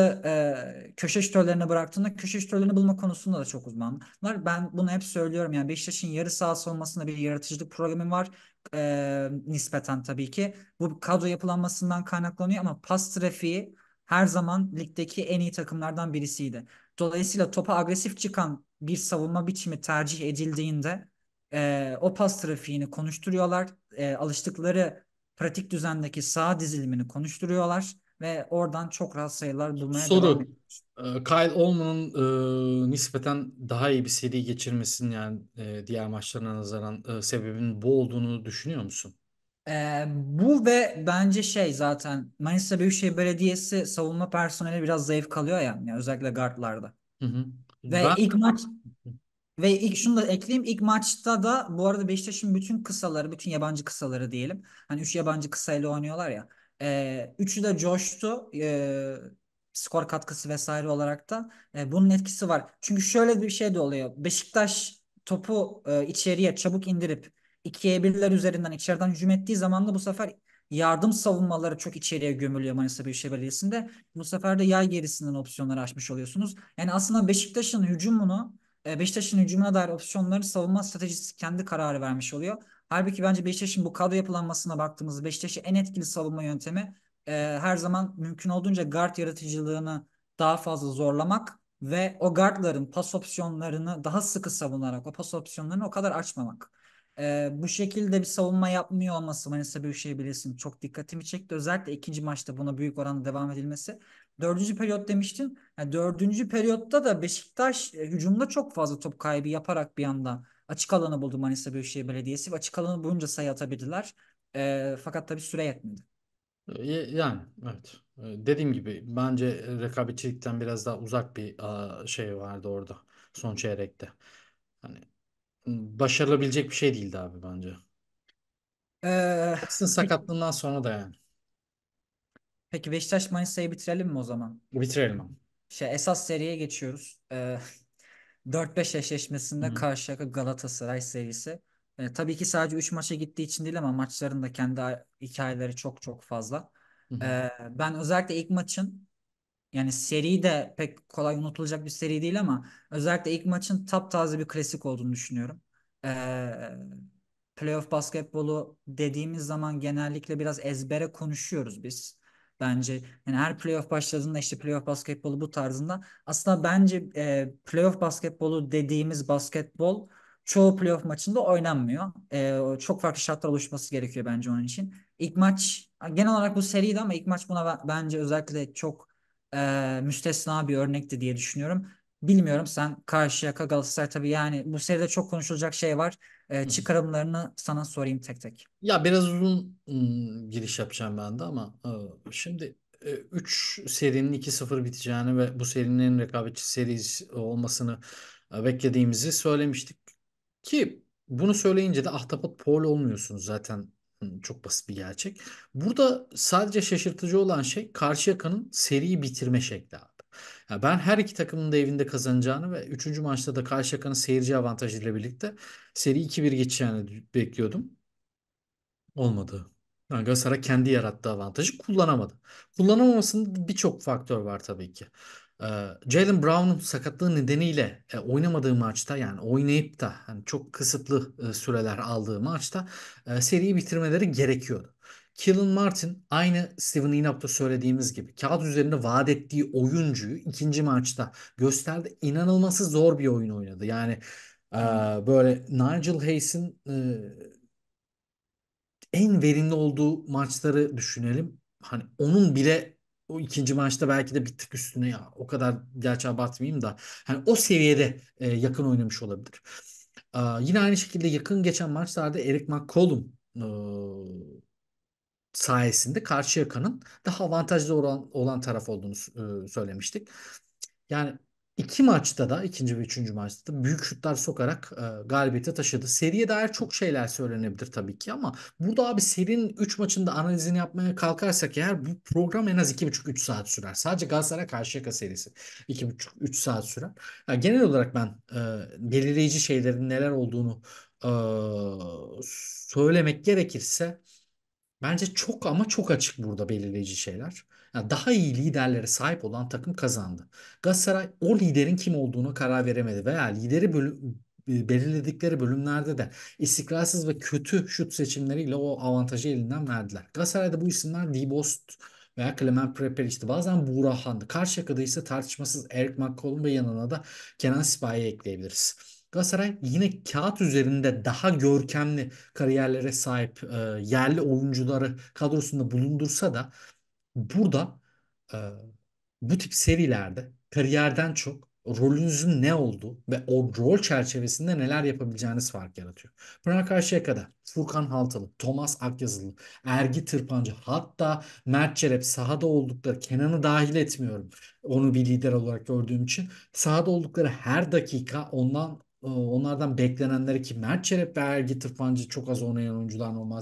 e, köşe şütörlerine bıraktığında köşe şütörlerini bulma konusunda da çok uzmanlar. Ben bunu hep söylüyorum yani Beşiktaş'ın yarı saha savunmasında bir yaratıcılık problemi var. E, nispeten tabii ki. Bu kadro yapılanmasından kaynaklanıyor ama pas trafiği her zaman ligdeki en iyi takımlardan birisiydi. Dolayısıyla topa agresif çıkan bir savunma biçimi tercih edildiğinde e, o pas trafiğini konuşturuyorlar. E, alıştıkları pratik düzendeki sağ dizilimini konuşturuyorlar ve oradan çok rahat sayılar bulmaya Soru. devam ediyoruz. Ee, Kyle Olman'ın e, nispeten daha iyi bir seri geçirmesinin yani e, diğer maçlarına nazaran e, sebebin bu olduğunu düşünüyor musun? E, bu ve bence şey zaten Manisa Büyükşehir Belediyesi savunma personeli biraz zayıf kalıyor ya yani özellikle gardlarda Hı hı. Ve ben... ilk maç ve ilk şunu da ekleyeyim. ilk maçta da bu arada Beşiktaş'ın bütün kısaları, bütün yabancı kısaları diyelim. Hani üç yabancı kısayla oynuyorlar ya. E, üçü de coştu. E, skor katkısı vesaire olarak da e, bunun etkisi var. Çünkü şöyle bir şey de oluyor. Beşiktaş topu e, içeriye çabuk indirip ikiye birler üzerinden içeriden hücum ettiği zaman da bu sefer yardım savunmaları çok içeriye gömülüyor Manisa Büyükşehir Belediyesi'nde. Bu sefer de yay gerisinden opsiyonları açmış oluyorsunuz. Yani aslında Beşiktaş'ın hücumunu Beşiktaş'ın hücumuna dair opsiyonları savunma stratejisi kendi kararı vermiş oluyor. Halbuki bence Beşiktaş'ın bu kadro yapılanmasına baktığımızda Beşiktaş'ın en etkili savunma yöntemi e, her zaman mümkün olduğunca guard yaratıcılığını daha fazla zorlamak ve o guardların pas opsiyonlarını daha sıkı savunarak o pas opsiyonlarını o kadar açmamak. E, bu şekilde bir savunma yapmıyor olması Manisa Büyükşehir çok dikkatimi çekti. Özellikle ikinci maçta buna büyük oranda devam edilmesi. Dördüncü periyot demiştin. Yani dördüncü periyotta da Beşiktaş e, hücumda çok fazla top kaybı yaparak bir anda Açık alanı buldu Manisa Büyükşehir Belediyesi ve açık alanı bulunca sayı atabildiler. E, fakat tabii süre yetmedi. Ee, yani evet. Ee, dediğim gibi bence rekabetçilikten biraz daha uzak bir şey vardı orada son çeyrekte. Hani başarılabilecek bir şey değildi abi bence. Ee, Aslında sakatlığından sonra da yani. Peki Beşiktaş Manisa'yı bitirelim mi o zaman? Bitirelim abi. Şey, esas seriye geçiyoruz. Ee, 4-5 eşleşmesinde Karşıyaka Galatasaray serisi. E, tabii ki sadece 3 maça gittiği için değil ama maçların da kendi hikayeleri çok çok fazla. E, ben özellikle ilk maçın yani seri de pek kolay unutulacak bir seri değil ama özellikle ilk maçın taptaze bir klasik olduğunu düşünüyorum. E, playoff basketbolu dediğimiz zaman genellikle biraz ezbere konuşuyoruz biz bence. Yani her playoff başladığında işte playoff basketbolu bu tarzında. Aslında bence e, playoff basketbolu dediğimiz basketbol çoğu playoff maçında oynanmıyor. E, çok farklı şartlar oluşması gerekiyor bence onun için. İlk maç genel olarak bu seriydi ama ilk maç buna bence özellikle çok e, müstesna bir örnekti diye düşünüyorum. Bilmiyorum sen karşıya Galatasaray tabii yani bu seride çok konuşulacak şey var e, ee, çıkarımlarını sana sorayım tek tek. Ya biraz uzun ım, giriş yapacağım ben de ama e, şimdi 3 e, serinin 2-0 biteceğini ve bu serinin rekabetçi seri olmasını e, beklediğimizi söylemiştik. Ki bunu söyleyince de ahtapot pol olmuyorsunuz zaten çok basit bir gerçek. Burada sadece şaşırtıcı olan şey karşı Karşıyaka'nın seriyi bitirme şekli abi. Ya ben her iki takımın da evinde kazanacağını ve 3. maçta da Karşıyaka'nın seyirci avantajıyla birlikte seri 2-1 geçeceğini bekliyordum. Olmadı. Yani Galatasaray kendi yarattığı avantajı kullanamadı. Kullanamamasında birçok faktör var tabii ki. Ee, Jalen Brown'un sakatlığı nedeniyle e, oynamadığı maçta yani oynayıp da yani çok kısıtlı e, süreler aldığı maçta e, seriyi bitirmeleri gerekiyordu. Killian Martin aynı Steven Inap'ta söylediğimiz gibi kağıt üzerinde vaat ettiği oyuncuyu ikinci maçta gösterdi. İnanılması zor bir oyun oynadı. Yani e, böyle Nigel Hayes'in e, en verimli olduğu maçları düşünelim. Hani onun bile o ikinci maçta belki de bir tık üstüne ya o kadar gerçi abartmayayım da hani o seviyede e, yakın oynamış olabilir. E, yine aynı şekilde yakın geçen maçlarda Eric McCollum e, sayesinde Karşıyaka'nın daha avantajlı olan, olan taraf olduğunu e, söylemiştik. Yani iki maçta da ikinci ve üçüncü maçta da büyük şutlar sokarak e, galibiyete taşıdı. Seriye dair çok şeyler söylenebilir tabii ki ama burada abi serinin 3 maçında analizini yapmaya kalkarsak eğer bu program en az 2,5-3 saat sürer. Sadece Galatasaray Karşıyaka serisi 2,5-3 saat sürer. Yani genel olarak ben e, belirleyici şeylerin neler olduğunu e, söylemek gerekirse Bence çok ama çok açık burada belirleyici şeyler. Yani daha iyi liderlere sahip olan takım kazandı. Galatasaray o liderin kim olduğunu karar veremedi veya lideri bölüm, e, belirledikleri bölümlerde de istikrarsız ve kötü şut seçimleriyle o avantajı elinden verdiler. Galatasaray'da bu isimler Dibost veya Clement Prepper işte bazen Burahan'dı. Karşı Karşıyaka'da ise tartışmasız Eric McCollum ve yanına da Kenan Sipahi'yi ekleyebiliriz. Galatasaray yine kağıt üzerinde daha görkemli kariyerlere sahip e, yerli oyuncuları kadrosunda bulundursa da burada e, bu tip serilerde kariyerden çok rolünüzün ne olduğu ve o rol çerçevesinde neler yapabileceğiniz fark yaratıyor. Pınar Karşıyaka'da Furkan Haltalı, Thomas Akyazılı, Ergi Tırpancı hatta Mert Çerep sahada oldukları Kenan'ı dahil etmiyorum onu bir lider olarak gördüğüm için sahada oldukları her dakika ondan ee, onlardan beklenenleri ki Mert Çerep ve Ergi Tırpancı çok az oynayan oyuncular normal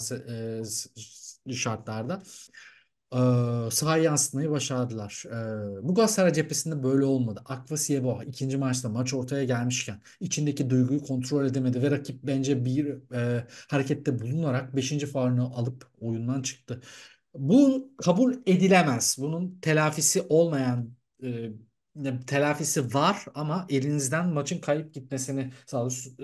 e, şartlarda e, sahaya yansıtmayı başardılar. E, bu Galatasaray cephesinde böyle olmadı. bu ikinci maçta maç ortaya gelmişken içindeki duyguyu kontrol edemedi ve rakip bence bir e, harekette bulunarak 5. farını alıp oyundan çıktı. Bu kabul edilemez. Bunun telafisi olmayan e, telafisi var ama elinizden maçın kayıp gitmesini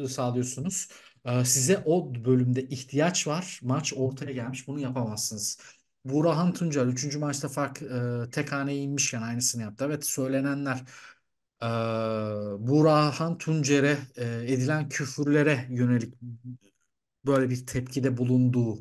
sağlıyorsunuz. Ee, size o bölümde ihtiyaç var. Maç ortaya gelmiş. Bunu yapamazsınız. Burahan Tuncer 3. maçta fark e, tek haneye inmişken aynısını yaptı. Evet söylenenler e, Burahan Tuncer'e e, edilen küfürlere yönelik böyle bir tepkide bulunduğu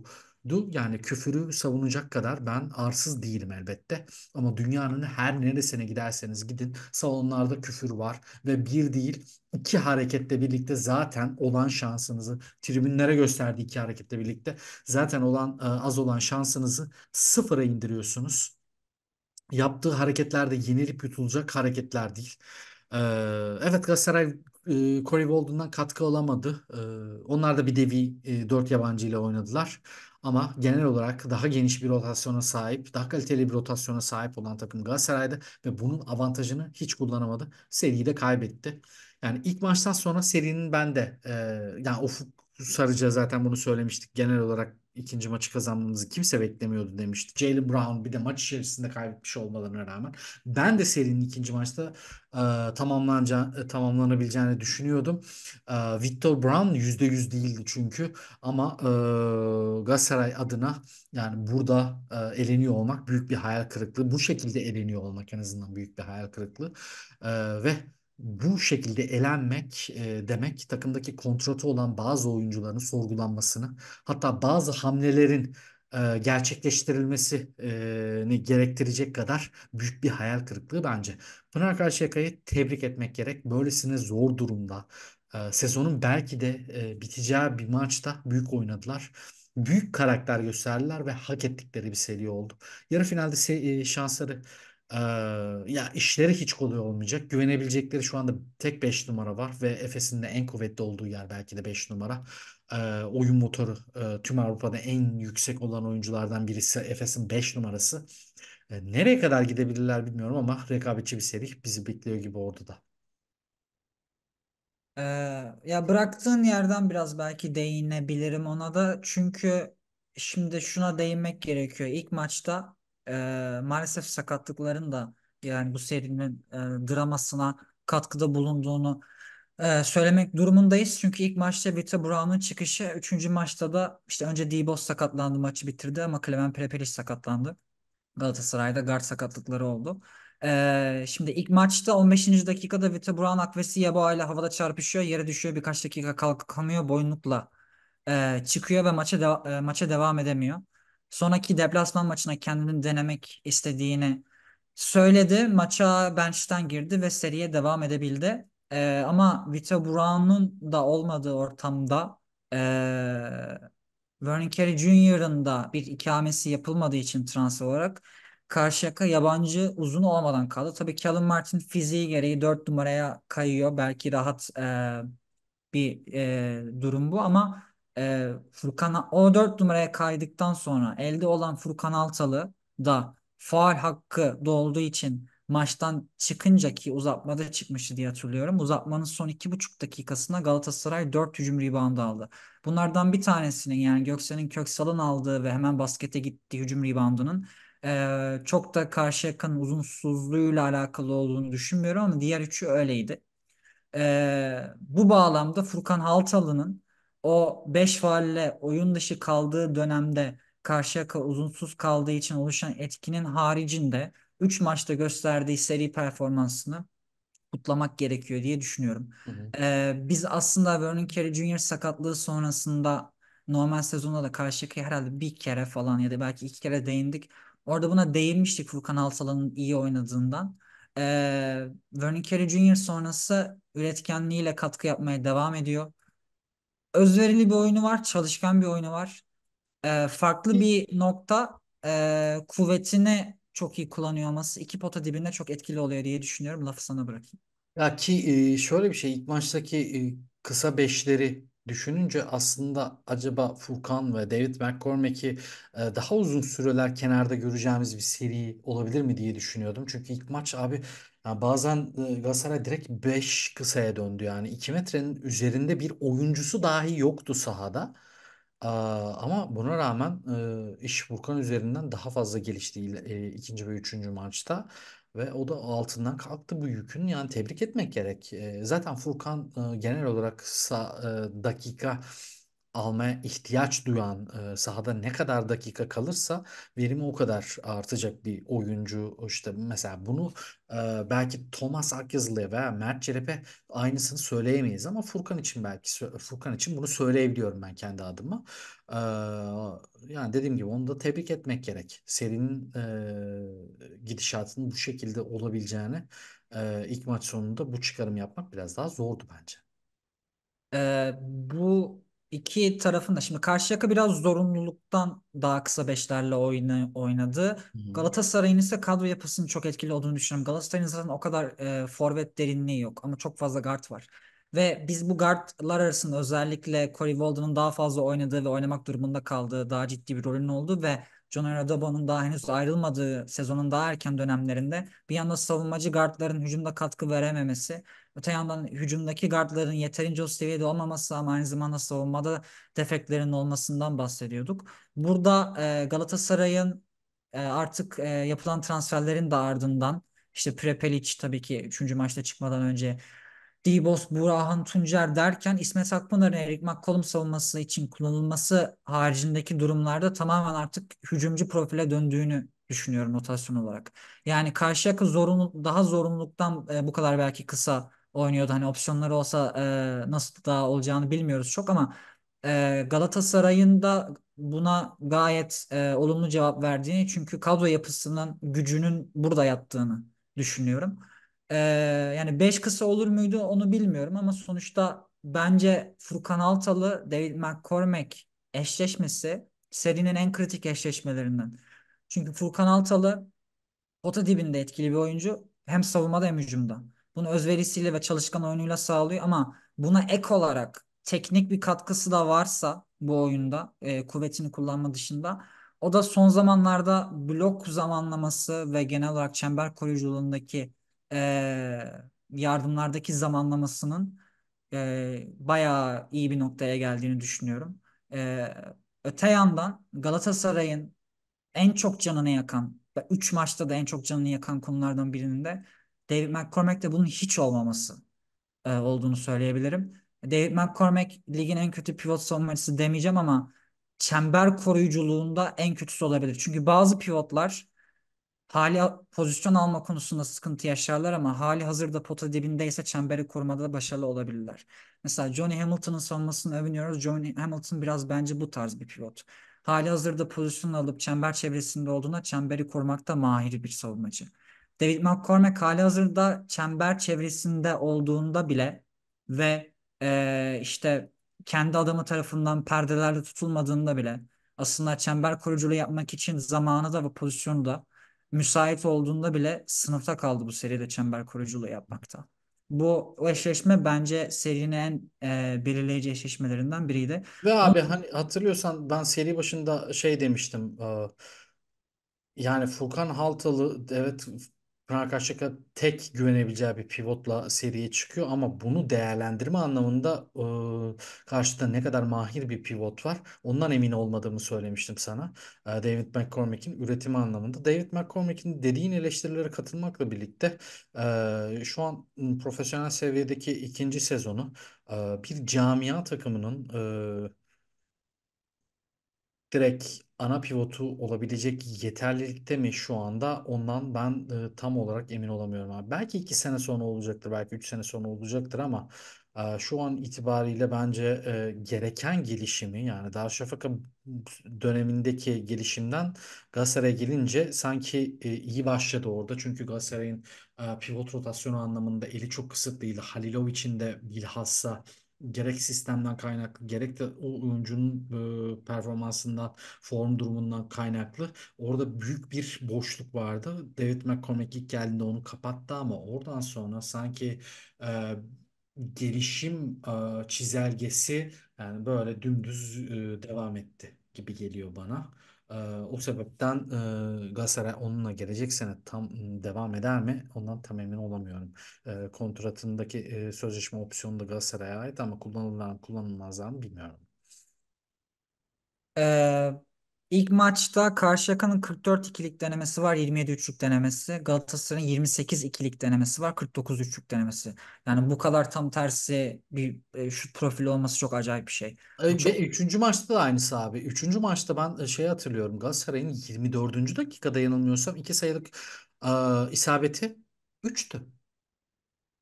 du yani küfürü savunacak kadar ben arsız değilim elbette. Ama dünyanın her neresine giderseniz gidin salonlarda küfür var ve bir değil iki hareketle birlikte zaten olan şansınızı tribünlere gösterdiği iki hareketle birlikte zaten olan e, az olan şansınızı sıfıra indiriyorsunuz. Yaptığı hareketlerde de yenilip yutulacak hareketler değil. Ee, evet Galatasaray e, Corey Walden'dan katkı alamadı. E, onlar da bir devi e, 4 yabancı ile oynadılar. Ama genel olarak daha geniş bir rotasyona sahip, daha kaliteli bir rotasyona sahip olan takım Galatasaray'da ve bunun avantajını hiç kullanamadı. Seriyi de kaybetti. Yani ilk maçtan sonra serinin bende, e, yani o Sarıca zaten bunu söylemiştik. Genel olarak ikinci maçı kazanmamızı kimse beklemiyordu demişti. Jalen Brown bir de maç içerisinde kaybetmiş olmalarına rağmen. Ben de serinin ikinci maçta e, tamamlanca, e, tamamlanabileceğini düşünüyordum. E, Victor Brown %100 değildi çünkü ama e, Galatasaray adına yani burada e, eleniyor olmak büyük bir hayal kırıklığı. Bu şekilde eleniyor olmak en azından büyük bir hayal kırıklığı. E, ve bu şekilde elenmek e, demek takımdaki kontratı olan bazı oyuncuların sorgulanmasını hatta bazı hamlelerin e, gerçekleştirilmesini gerektirecek kadar büyük bir hayal kırıklığı bence. Pınar Karşıyaka'yı tebrik etmek gerek. Böylesine zor durumda e, sezonun belki de e, biteceği bir maçta büyük oynadılar. Büyük karakter gösterdiler ve hak ettikleri bir seri oldu. Yarı finalde se- şansları ya işleri hiç kolay olmayacak. Güvenebilecekleri şu anda tek 5 numara var ve Efes'in de en kuvvetli olduğu yer belki de 5 numara. Ee, oyun motoru e, tüm Avrupa'da en yüksek olan oyunculardan birisi Efes'in 5 numarası. Ee, nereye kadar gidebilirler bilmiyorum ama rekabetçi bir seri bizi bekliyor gibi orada da. Ee, ya bıraktığın yerden biraz belki değinebilirim ona da. Çünkü şimdi şuna değinmek gerekiyor. İlk maçta e, maalesef sakatlıkların da yani bu serinin e, dramasına katkıda bulunduğunu e, söylemek durumundayız. Çünkü ilk maçta Vita Brown'un çıkışı, üçüncü maçta da işte önce Dibos sakatlandı maçı bitirdi ama Clement Prepelic sakatlandı. Galatasaray'da guard sakatlıkları oldu. Ee, şimdi ilk maçta 15. dakikada Vita Brown Akvesi Yeboa ile havada çarpışıyor. Yere düşüyor. Birkaç dakika kalkamıyor. Boynlukla e, çıkıyor ve maça, de- e, maça devam edemiyor sonraki deplasman maçına kendini denemek istediğini söyledi. Maça bench'ten girdi ve seriye devam edebildi. Ee, ama Vito Brown'un da olmadığı ortamda e, Vernon Carey Jr.'ın da bir ikamesi yapılmadığı için transfer olarak Karşıyaka yabancı uzun olmadan kaldı. Tabii Callum Martin fiziği gereği 4 numaraya kayıyor. Belki rahat e, bir e, durum bu ama e, Furkan o 4 numaraya kaydıktan sonra elde olan Furkan Altalı da faal hakkı dolduğu için maçtan çıkınca ki uzatmada çıkmıştı diye hatırlıyorum. Uzatmanın son iki buçuk dakikasında Galatasaray dört hücum ribandı aldı. Bunlardan bir tanesinin yani Göksel'in Köksal'ın aldığı ve hemen baskete gittiği hücum ribandının e, ee, çok da karşı yakın uzunsuzluğuyla alakalı olduğunu düşünmüyorum ama diğer üçü öyleydi. E, bu bağlamda Furkan Haltalı'nın o 5 faalle oyun dışı kaldığı dönemde karşıya uzunsuz kaldığı için oluşan etkinin haricinde 3 maçta gösterdiği seri performansını kutlamak gerekiyor diye düşünüyorum. Ee, biz aslında Vernon Carey Jr. sakatlığı sonrasında normal sezonda da Karşıyaka'ya herhalde bir kere falan ya da belki iki kere değindik. Orada buna değinmiştik Furkan Alsalan'ın iyi oynadığından. Ee, Vernon Carey Jr. sonrası üretkenliğiyle katkı yapmaya devam ediyor özverili bir oyunu var, çalışkan bir oyunu var. E, farklı bir nokta e, kuvvetini çok iyi kullanıyor olması iki pota dibinde çok etkili oluyor diye düşünüyorum. Lafı sana bırakayım. Ya ki e, şöyle bir şey ilk maçtaki e, kısa beşleri düşününce aslında acaba Furkan ve David McCormack'i e, daha uzun süreler kenarda göreceğimiz bir seri olabilir mi diye düşünüyordum. Çünkü ilk maç abi yani bazen e, Galatasaray direkt 5 kısaya döndü yani. 2 metrenin üzerinde bir oyuncusu dahi yoktu sahada. ama buna rağmen iş Burkan üzerinden daha fazla gelişti e, ikinci ve üçüncü maçta. Ve o da altından kalktı bu yükün. Yani tebrik etmek gerek. zaten Furkan genel olarak sa, dakika almaya ihtiyaç duyan e, sahada ne kadar dakika kalırsa verimi o kadar artacak bir oyuncu. işte mesela bunu e, belki Thomas Akyazılı'ya veya Mert Çerep'e aynısını söyleyemeyiz ama Furkan için belki Furkan için bunu söyleyebiliyorum ben kendi adıma. E, yani dediğim gibi onu da tebrik etmek gerek. Serinin e, gidişatının bu şekilde olabileceğini e, ilk maç sonunda bu çıkarım yapmak biraz daha zordu bence. Ee, bu iki tarafında şimdi Karşıyaka biraz zorunluluktan daha kısa beşlerle oyna, oynadı. Hmm. Galatasaray'ın ise kadro yapısının çok etkili olduğunu düşünüyorum. Galatasaray'ın zaten o kadar e, forvet derinliği yok ama çok fazla guard var. Ve biz bu guardlar arasında özellikle Corey Walden'ın daha fazla oynadığı ve oynamak durumunda kaldığı daha ciddi bir rolünün oldu ve John Oyadobo'nun daha henüz ayrılmadığı sezonun daha erken dönemlerinde bir yanda savunmacı guardların hücumda katkı verememesi Öte yandan hücumdaki gardların yeterince o seviyede olmaması ama aynı zamanda savunmada defeklerin olmasından bahsediyorduk. Burada e, Galatasaray'ın e, artık e, yapılan transferlerin de ardından işte Prepelic tabii ki 3. maçta çıkmadan önce Dibos, Burahan, Tuncer derken İsmet Akpınar'ın Erik McCollum savunması için kullanılması haricindeki durumlarda tamamen artık hücumcu profile döndüğünü düşünüyorum notasyon olarak. Yani Karşıyaka zorunlu, daha zorunluluktan e, bu kadar belki kısa oynuyordu. Hani opsiyonları olsa e, nasıl daha olacağını bilmiyoruz çok ama e, Galatasaray'ın da buna gayet e, olumlu cevap verdiğini çünkü kadro yapısının gücünün burada yattığını düşünüyorum. E, yani 5 kısa olur muydu onu bilmiyorum ama sonuçta bence Furkan Altalı, David McCormack eşleşmesi serinin en kritik eşleşmelerinden. Çünkü Furkan Altalı pota dibinde etkili bir oyuncu hem savunmada hem hücumda. Bunu özverisiyle ve çalışkan oyunuyla sağlıyor ama buna ek olarak teknik bir katkısı da varsa bu oyunda e, kuvvetini kullanma dışında o da son zamanlarda blok zamanlaması ve genel olarak çember koruyuculuğundaki e, yardımlardaki zamanlamasının e, bayağı iyi bir noktaya geldiğini düşünüyorum. E, öte yandan Galatasaray'ın en çok canını yakan 3 maçta da en çok canını yakan konulardan birinin de David McCormack'te bunun hiç olmaması e, olduğunu söyleyebilirim. David McCormack ligin en kötü pivot savunmacısı demeyeceğim ama çember koruyuculuğunda en kötüsü olabilir. Çünkü bazı pivotlar hali pozisyon alma konusunda sıkıntı yaşarlar ama hali hazırda pota dibindeyse çemberi korumada da başarılı olabilirler. Mesela Johnny Hamilton'ın savunmasını övünüyoruz. Johnny Hamilton biraz bence bu tarz bir pivot. Hali hazırda pozisyon alıp çember çevresinde olduğunda çemberi korumakta mahir bir savunmacı. David McCormack hali hazırda çember çevresinde olduğunda bile ve e, işte kendi adamı tarafından perdelerde tutulmadığında bile aslında çember koruculuğu yapmak için zamanı da ve pozisyonu da müsait olduğunda bile sınıfta kaldı bu seride çember koruculuğu yapmakta. Bu eşleşme bence serinin en e, belirleyici eşleşmelerinden biriydi. Ve abi hani hatırlıyorsan ben seri başında şey demiştim. E, yani Furkan Haltalı evet Karşı karşıya tek güvenebileceği bir pivotla seriye çıkıyor ama bunu değerlendirme anlamında e, karşıda ne kadar mahir bir pivot var ondan emin olmadığımı söylemiştim sana. E, David McCormick'in üretimi anlamında. David McCormick'in dediğin eleştirilere katılmakla birlikte e, şu an profesyonel seviyedeki ikinci sezonu e, bir camia takımının e, direkt ana pivotu olabilecek yeterlilikte mi şu anda? Ondan ben e, tam olarak emin olamıyorum abi. Belki iki sene sonra olacaktır, belki üç sene sonra olacaktır ama e, şu an itibariyle bence e, gereken gelişimi yani Darüşşafaka dönemindeki gelişimden Galatasaray'a gelince sanki e, iyi başladı orada. Çünkü Galatasaray'ın e, pivot rotasyonu anlamında eli çok kısıtlıydı. Halilovic'in de bilhassa gerek sistemden kaynaklı gerek de o oyuncunun e, performansından, form durumundan kaynaklı orada büyük bir boşluk vardı. David McCormick ilk geldiğinde onu kapattı ama oradan sonra sanki e, gelişim e, çizelgesi yani böyle dümdüz e, devam etti gibi geliyor bana o sebepten e, Galatasaray onunla gelecek sene tam devam eder mi? Ondan tam emin olamıyorum. kontratındaki sözleşme opsiyonu da Galatasaray'a ait ama kullanılan kullanılmazlar mı bilmiyorum. Ee, İlk maçta Karşıyaka'nın 44 ikilik denemesi var, 27 üçlük denemesi. Galatasaray'ın 28 ikilik denemesi var, 49 üçlük denemesi. Yani bu kadar tam tersi bir e, şut profili olması çok acayip bir şey. E, çok... üçüncü maçta da aynısı abi. Üçüncü maçta ben şey hatırlıyorum Galatasaray'ın 24. dakikada yanılmıyorsam iki sayılık e, isabeti 3'tü.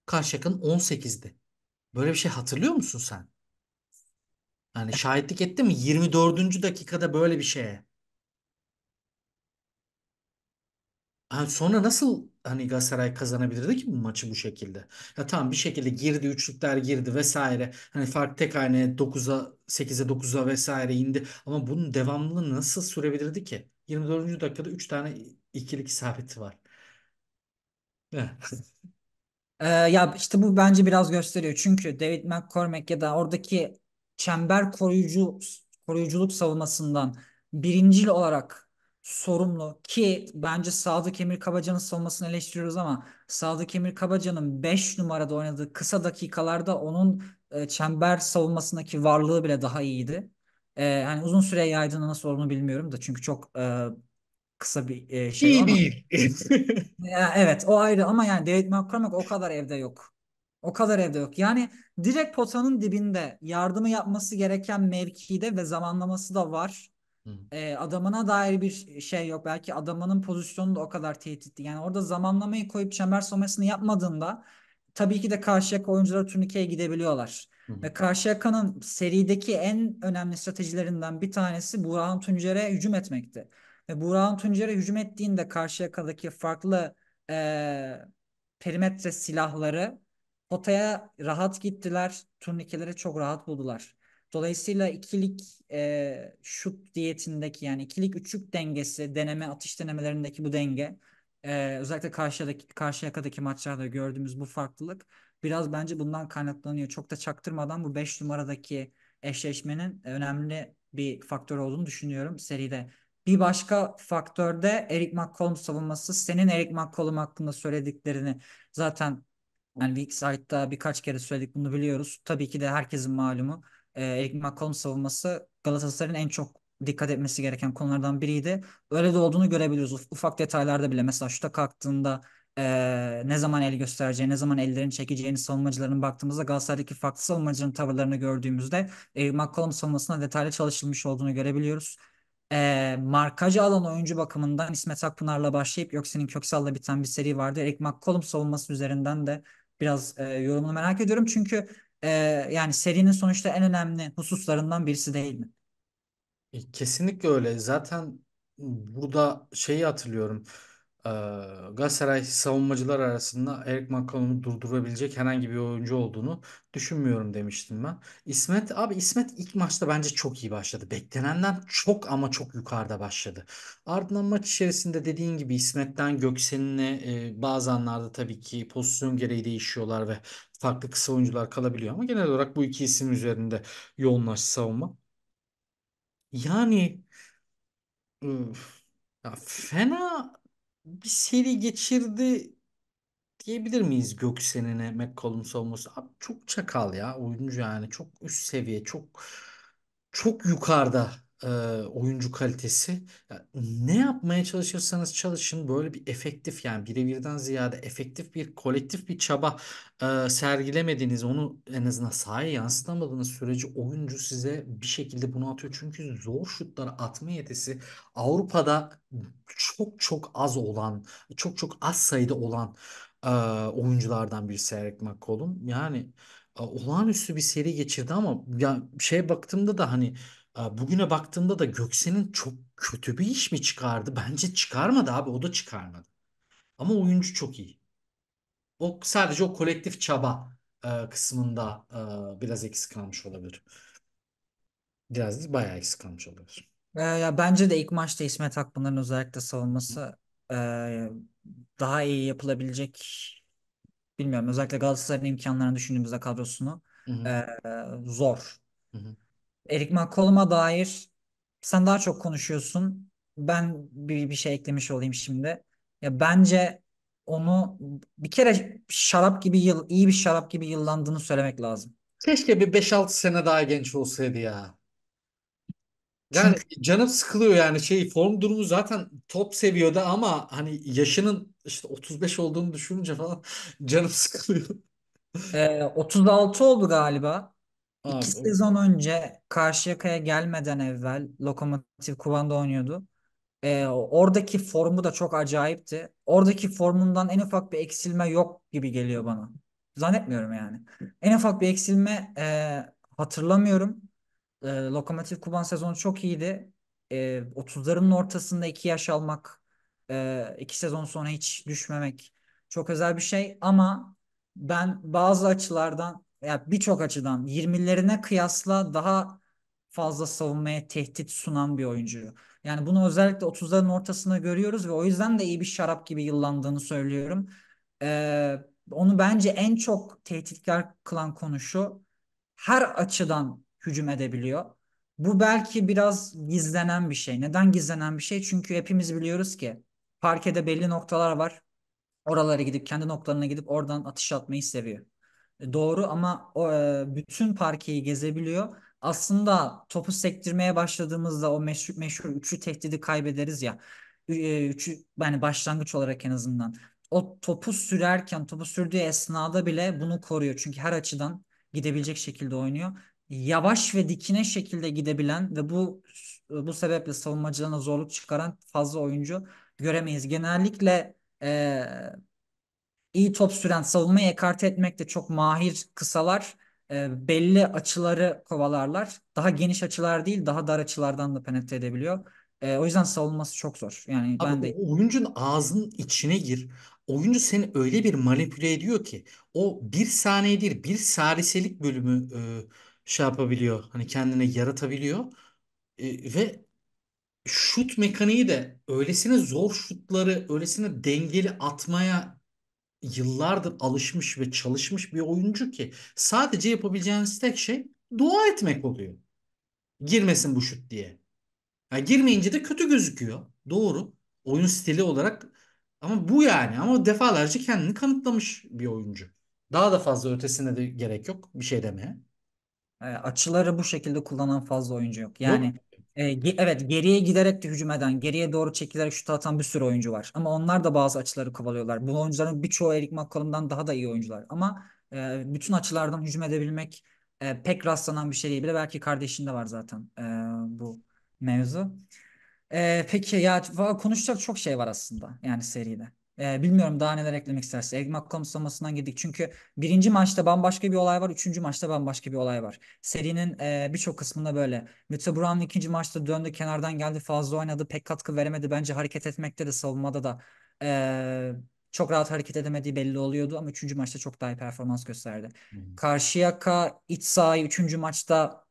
Karşıyaka'nın 18'di. Böyle bir şey hatırlıyor musun sen? Hani şahitlik etti mi 24. dakikada böyle bir şeye? Yani sonra nasıl hani Galatasaray kazanabilirdi ki bu maçı bu şekilde? Ya tamam bir şekilde girdi, üçlükler girdi vesaire. Hani fark tek haneye 9'a 8'e 9'a vesaire indi. Ama bunun devamlılığı nasıl sürebilirdi ki? 24. dakikada 3 tane ikilik isabeti var. *laughs* Ee, ya işte bu bence biraz gösteriyor. Çünkü David McCormack ya da oradaki çember koruyucu koruyuculuk savunmasından birincil olarak sorumlu ki bence Sadık Emir Kabacan'ın savunmasını eleştiriyoruz ama Sadık Emir Kabacan'ın 5 numarada oynadığı kısa dakikalarda onun e, çember savunmasındaki varlığı bile daha iyiydi. E, hani uzun süre yaydığını nasıl olduğunu bilmiyorum da çünkü çok e, kısa bir e, şey İyi ama. değil. *laughs* ya, evet o ayrı ama yani David McCormack o kadar evde yok. O kadar evde yok. Yani direkt potanın dibinde yardımı yapması gereken mevkide ve zamanlaması da var. E, adamına dair bir şey yok. Belki adamının pozisyonu da o kadar tehditli. Yani orada zamanlamayı koyup çember somasını yapmadığında tabii ki de Karşıyaka oyuncuları turnikeye gidebiliyorlar. Ve karşı Ve serideki en önemli stratejilerinden bir tanesi Burakhan Tuncer'e hücum etmekti. Ve Burakhan Tuncer'e hücum ettiğinde karşı Karşıyaka'daki farklı e, perimetre silahları potaya rahat gittiler. Turnikeleri çok rahat buldular. Dolayısıyla ikilik e, şut diyetindeki yani ikilik üçlük dengesi deneme atış denemelerindeki bu denge e, özellikle karşıdaki yakadaki maçlarda gördüğümüz bu farklılık biraz bence bundan kaynaklanıyor. Çok da çaktırmadan bu 5 numaradaki eşleşmenin önemli bir faktör olduğunu düşünüyorum seride. Bir başka faktör de Eric McCollum savunması. Senin Eric McCollum hakkında söylediklerini zaten yani ilk Said'da birkaç kere söyledik bunu biliyoruz. Tabii ki de herkesin malumu e, Eric McCollum savunması Galatasaray'ın en çok dikkat etmesi gereken konulardan biriydi. Öyle de olduğunu görebiliyoruz. Ufak detaylarda bile mesela şuta kalktığında e, ne zaman el göstereceğini, ne zaman ellerini çekeceğini savunmacıların baktığımızda Galatasaray'daki farklı savunmacıların tavırlarını gördüğümüzde Eric McCollum savunmasına detaylı çalışılmış olduğunu görebiliyoruz. E, markacı alan oyuncu bakımından İsmet Akpınar'la başlayıp Göksel'in Köksal'la biten bir seri vardı. Eric McCollum savunması üzerinden de biraz e, yorumunu merak ediyorum. Çünkü e, yani serinin sonuçta en önemli hususlarından birisi değil mi? E, Kesinlikle öyle. Zaten burada şeyi hatırlıyorum e, Galatasaray savunmacılar arasında Eric McCallum'u durdurabilecek herhangi bir oyuncu olduğunu düşünmüyorum demiştim ben. İsmet abi İsmet ilk maçta bence çok iyi başladı. Beklenenden çok ama çok yukarıda başladı. Ardından maç içerisinde dediğin gibi İsmet'ten Göksen'ine e, bazı anlarda tabii ki pozisyon gereği değişiyorlar ve farklı kısa oyuncular kalabiliyor ama genel olarak bu iki isim üzerinde yoğunlaş savunma. Yani öf, ya fena bir seri geçirdi diyebilir miyiz Göksen'ine McCollum savunması? Abi çok çakal ya oyuncu yani. Çok üst seviye. Çok çok yukarıda oyuncu kalitesi. ne yapmaya çalışırsanız çalışın böyle bir efektif yani birebirden ziyade efektif bir kolektif bir çaba e, sergilemediğiniz onu en azından sahaya yansıtamadığınız sürece oyuncu size bir şekilde bunu atıyor. Çünkü zor şutları atma yetisi Avrupa'da çok çok az olan çok çok az sayıda olan oyunculardan bir Eric McCollum. Yani olağanüstü bir seri geçirdi ama ya şeye baktığımda da hani bugüne baktığımda da Göksen'in çok kötü bir iş mi çıkardı? Bence çıkarmadı abi o da çıkarmadı. Ama oyuncu çok iyi. O sadece o kolektif çaba e, kısmında e, biraz eksik kalmış olabilir. Biraz değil, bayağı eksik kalmış olabilir. E, ya bence de ilk maçta İsmet Akpınar'ın özellikle savunması e, daha iyi yapılabilecek bilmiyorum. Özellikle Galatasaray'ın imkanlarını düşündüğümüzde kadrosunu hı hı. E, zor. Hı hı. Erik McCollum'a dair sen daha çok konuşuyorsun. Ben bir, bir şey eklemiş olayım şimdi. Ya bence onu bir kere şarap gibi yıl iyi bir şarap gibi yıllandığını söylemek lazım. Keşke bir 5-6 sene daha genç olsaydı ya. Yani Çünkü... canım sıkılıyor yani şey form durumu zaten top seviyordu ama hani yaşının işte 35 olduğunu düşününce falan *laughs* canım sıkılıyor. Ee, 36 oldu galiba. Abi. İki sezon önce Karşıyaka'ya gelmeden evvel Lokomotiv Kuban'da oynuyordu. Ee, oradaki formu da çok acayipti. Oradaki formundan en ufak bir eksilme yok gibi geliyor bana. Zannetmiyorum yani. En ufak bir eksilme e, hatırlamıyorum. E, Lokomotiv Kuban sezonu çok iyiydi. E, 30'larının ortasında iki yaş almak, e, 2 sezon sonra hiç düşmemek çok özel bir şey ama ben bazı açılardan ya birçok açıdan 20'lerine kıyasla daha fazla savunmaya tehdit sunan bir oyuncu. Yani bunu özellikle 30'ların ortasında görüyoruz ve o yüzden de iyi bir şarap gibi yıllandığını söylüyorum. Ee, onu bence en çok tehditkar kılan konu şu. Her açıdan hücum edebiliyor. Bu belki biraz gizlenen bir şey. Neden gizlenen bir şey? Çünkü hepimiz biliyoruz ki parkede belli noktalar var. Oralara gidip kendi noktalarına gidip oradan atış atmayı seviyor. E, doğru ama o, e, bütün parkeyi gezebiliyor. Aslında topu sektirmeye başladığımızda o meşhur, meşhur üçlü tehdidi kaybederiz ya. Ü- e, Üçü, yani başlangıç olarak en azından. O topu sürerken, topu sürdüğü esnada bile bunu koruyor. Çünkü her açıdan gidebilecek şekilde oynuyor. Yavaş ve dikine şekilde gidebilen ve bu bu sebeple savunmacılarına zorluk çıkaran fazla oyuncu göremeyiz. Genellikle e, iyi top süren savunmayı ekarte etmekte çok mahir kısalar e, belli açıları kovalarlar. Daha geniş açılar değil daha dar açılardan da penetre edebiliyor. E, o yüzden savunması çok zor. Yani Abi, ben de oyuncunun ağzının içine gir. Oyuncu seni öyle bir manipüle ediyor ki o bir saniyedir bir saliselik bölümü e, şey yapabiliyor. Hani kendine yaratabiliyor. E, ve şut mekaniği de öylesine zor şutları öylesine dengeli atmaya yıllardır alışmış ve çalışmış bir oyuncu ki sadece yapabileceğiniz tek şey dua etmek oluyor. Girmesin bu şut diye. Yani girmeyince de kötü gözüküyor. Doğru. Oyun stili olarak ama bu yani ama defalarca kendini kanıtlamış bir oyuncu. Daha da fazla ötesine de gerek yok bir şey demeye. E, açıları bu şekilde kullanan fazla oyuncu yok. Yani yok. Ee, evet geriye giderek de hücum eden, geriye doğru çekilerek şut atan bir sürü oyuncu var. Ama onlar da bazı açıları kovalıyorlar. Bu oyuncuların birçoğu Erik McCollum'dan daha da iyi oyuncular. Ama e, bütün açılardan hücum edebilmek e, pek rastlanan bir şey değil. Bile belki kardeşinde var zaten e, bu mevzu. E, peki ya konuşacak çok şey var aslında yani seride. E, bilmiyorum daha neler eklemek istersin. Egmak komislamasından girdik. Çünkü birinci maçta bambaşka bir olay var. Üçüncü maçta bambaşka bir olay var. Serinin e, birçok kısmında böyle. Mütse Brown ikinci maçta döndü kenardan geldi fazla oynadı. Pek katkı veremedi. Bence hareket etmekte de savunmada da e, çok rahat hareket edemediği belli oluyordu. Ama üçüncü maçta çok daha iyi performans gösterdi. Hmm. Karşıyaka iç sahayı üçüncü maçta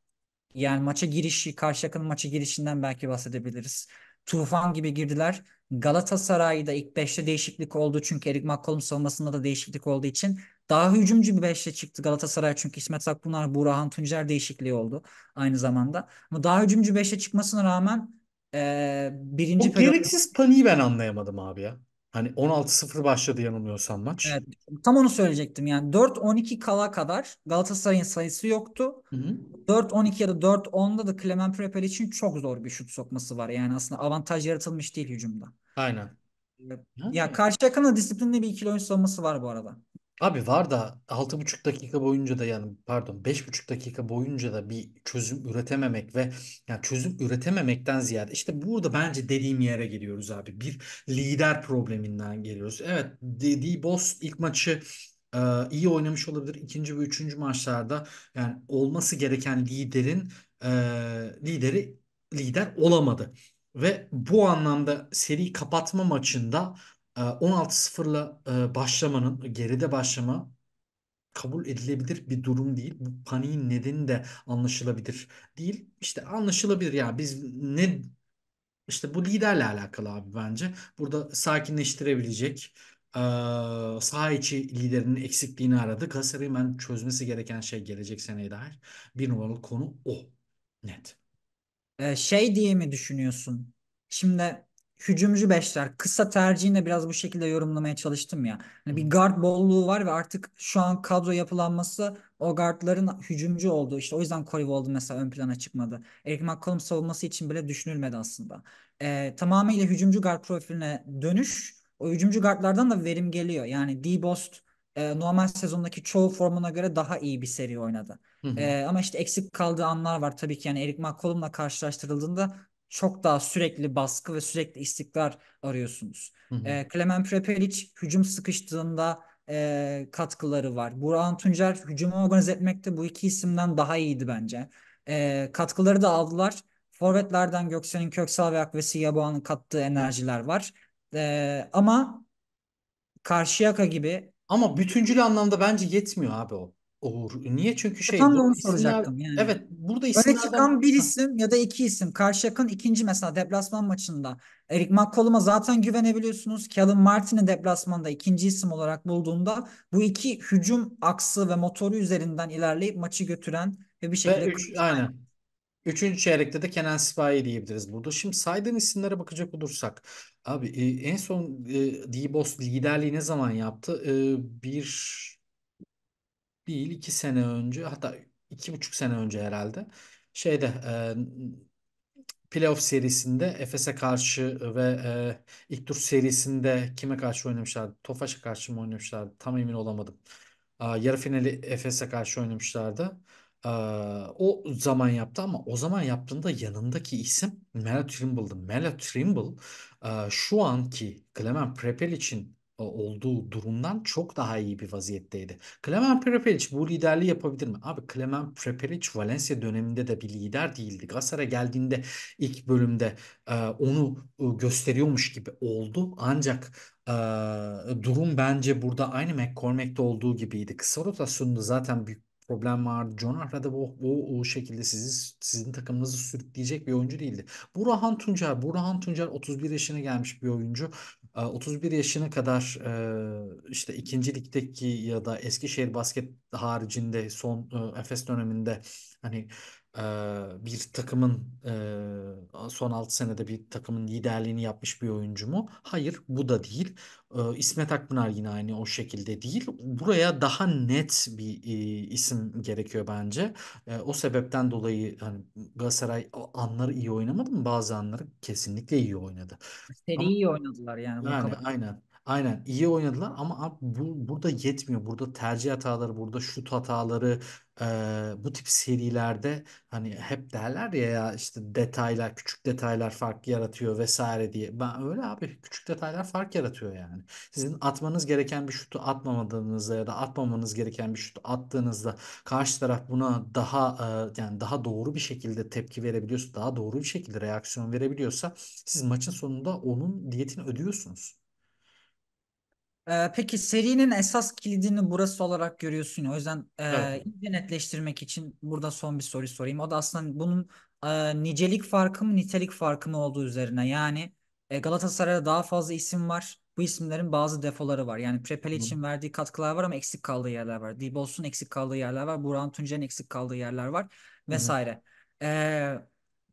yani maça girişi Karşıyaka'nın maça girişinden belki bahsedebiliriz. Tufan gibi girdiler Galatasaray'da ilk 5'te değişiklik oldu çünkü Erik McCollum savunmasında da değişiklik olduğu için daha hücumcu bir 5'te çıktı Galatasaray çünkü İsmet Akpınar, Burhan Tuncer değişikliği oldu aynı zamanda. Ama daha hücumcu 5'e çıkmasına rağmen e, birinci o periyot... gereksiz paniği ben anlayamadım abi ya. Hani 16-0 başladı yanılmıyorsam maç. Evet, tam onu söyleyecektim yani 4-12 kala kadar Galatasaray'ın sayısı yoktu. Hı hı. 4-12 ya da 4-10'da da Clement Prepel için çok zor bir şut sokması var. Yani aslında avantaj yaratılmış değil hücumda. Aynen. Ya yani. karşı yakın da disiplinli bir ikili oyun savunması var bu arada. Abi var da 6,5 dakika boyunca da yani pardon 5,5 dakika boyunca da bir çözüm üretememek ve yani çözüm üretememekten ziyade işte burada bence dediğim yere geliyoruz abi. Bir lider probleminden geliyoruz. Evet dediği boss ilk maçı e, iyi oynamış olabilir. İkinci ve üçüncü maçlarda yani olması gereken liderin e, lideri lider olamadı. Ve bu anlamda seri kapatma maçında 16-0'la ee, e, başlamanın, geride başlama kabul edilebilir bir durum değil. Bu paniğin nedeni de anlaşılabilir değil. İşte anlaşılabilir ya biz ne işte bu liderle alakalı abi bence. Burada sakinleştirebilecek e, saha içi liderinin eksikliğini aradı. Galatasaray'ın ben çözmesi gereken şey gelecek seneye dair bir numaralı konu o. Net. Ee, şey diye mi düşünüyorsun? Şimdi hücumcu beşler. Kısa tercihini biraz bu şekilde yorumlamaya çalıştım ya. Hani bir guard bolluğu var ve artık şu an kadro yapılanması o guardların hücumcu olduğu. işte o yüzden Corey oldu mesela ön plana çıkmadı. Eric McCollum savunması için bile düşünülmedi aslında. Ee, tamamıyla hücumcu guard profiline dönüş. O hücumcu guardlardan da verim geliyor. Yani D-Bost e, normal sezondaki çoğu formuna göre daha iyi bir seri oynadı. Hı hı. E, ama işte eksik kaldığı anlar var tabii ki. Yani Eric McCollum'la karşılaştırıldığında çok daha sürekli baskı ve sürekli istikrar arıyorsunuz. Hı Klemen Prepelic hücum sıkıştığında e, katkıları var. Burhan Tuncer hücumu organize etmekte bu iki isimden daha iyiydi bence. E, katkıları da aldılar. Forvetlerden Göksel'in Köksal ve Akvesi Yaboğan'ın kattığı enerjiler var. E, ama Karşıyaka gibi ama bütüncül anlamda bence yetmiyor abi o. Olur. Niye? Çünkü şey Tam da onu isimler, soracaktım yani. evet burada Öne isimlerden çıkan bir isim ya da iki isim. Karşıyaka'nın ikinci mesela deplasman maçında. Eric McCollum'a zaten güvenebiliyorsunuz. Callum Martin'i deplasmanda ikinci isim olarak bulduğunda bu iki hücum aksı ve motoru üzerinden ilerleyip maçı götüren ve bir şekilde üç, kurtaran. aynen. Üçüncü çeyrekte de Kenan Sipahi diyebiliriz burada. Şimdi saydığın isimlere bakacak olursak. Abi e, en son e, D-Boss liderliği ne zaman yaptı? E, bir değil iki sene önce hatta iki buçuk sene önce herhalde şeyde e, playoff serisinde Efes'e karşı ve e, ilk tur serisinde kime karşı oynamışlardı? Tofaş'a karşı mı oynamışlardı? Tam emin olamadım. E, yarı finali Efes'e karşı oynamışlardı. E, o zaman yaptı ama o zaman yaptığında yanındaki isim Melo Trimble'dı. Melo Trimble e, şu anki Clement Prepel için olduğu durumdan çok daha iyi bir vaziyetteydi. Klemen Prepelic bu liderliği yapabilir mi? Abi Klemen Prepelic Valencia döneminde de bir lider değildi. Galatasaray'a geldiğinde ilk bölümde e, onu e, gösteriyormuş gibi oldu. Ancak e, durum bence burada aynı McCormack'te olduğu gibiydi. Kısa rotasyonda zaten büyük problem vardı. John Arra'da bu, bu o şekilde sizi, sizin takımınızı sürükleyecek bir oyuncu değildi. Burhan Tuncer, Burhan Tuncer 31 yaşına gelmiş bir oyuncu. 31 yaşına kadar işte ikinci ligdeki ya da Eskişehir basket haricinde son Efes döneminde hani bir takımın son 6 senede bir takımın liderliğini yapmış bir oyuncu mu? Hayır bu da değil. İsmet Akpınar yine aynı o şekilde değil. Buraya daha net bir isim gerekiyor bence. O sebepten dolayı hani Galatasaray anları iyi oynamadı mı? Bazı anları kesinlikle iyi oynadı. Seri Ama, iyi oynadılar yani. Yani aynen. Aynen iyi oynadılar ama bu, burada yetmiyor. Burada tercih hataları, burada şut hataları, e, bu tip serilerde hani hep derler ya, ya işte detaylar küçük detaylar fark yaratıyor vesaire diye. Ben öyle abi küçük detaylar fark yaratıyor yani. Sizin atmanız gereken bir şutu atmamadığınızda ya da atmamanız gereken bir şutu attığınızda karşı taraf buna daha e, yani daha doğru bir şekilde tepki verebiliyorsa, daha doğru bir şekilde reaksiyon verebiliyorsa siz maçın sonunda onun diyetini ödüyorsunuz. Ee, peki serinin esas kilidini burası olarak görüyorsun. O yüzden e, Evet. iyice netleştirmek için burada son bir soru sorayım. O da aslında bunun e, nicelik farkı mı nitelik farkı mı olduğu üzerine. Yani e, Galatasaray'da daha fazla isim var. Bu isimlerin bazı defoları var. Yani Prepel için verdiği katkılar var ama eksik kaldığı yerler var. Dibos'un eksik kaldığı yerler var. Burhan Tuncer'in eksik kaldığı yerler var. Hı hı. Vesaire. Ee,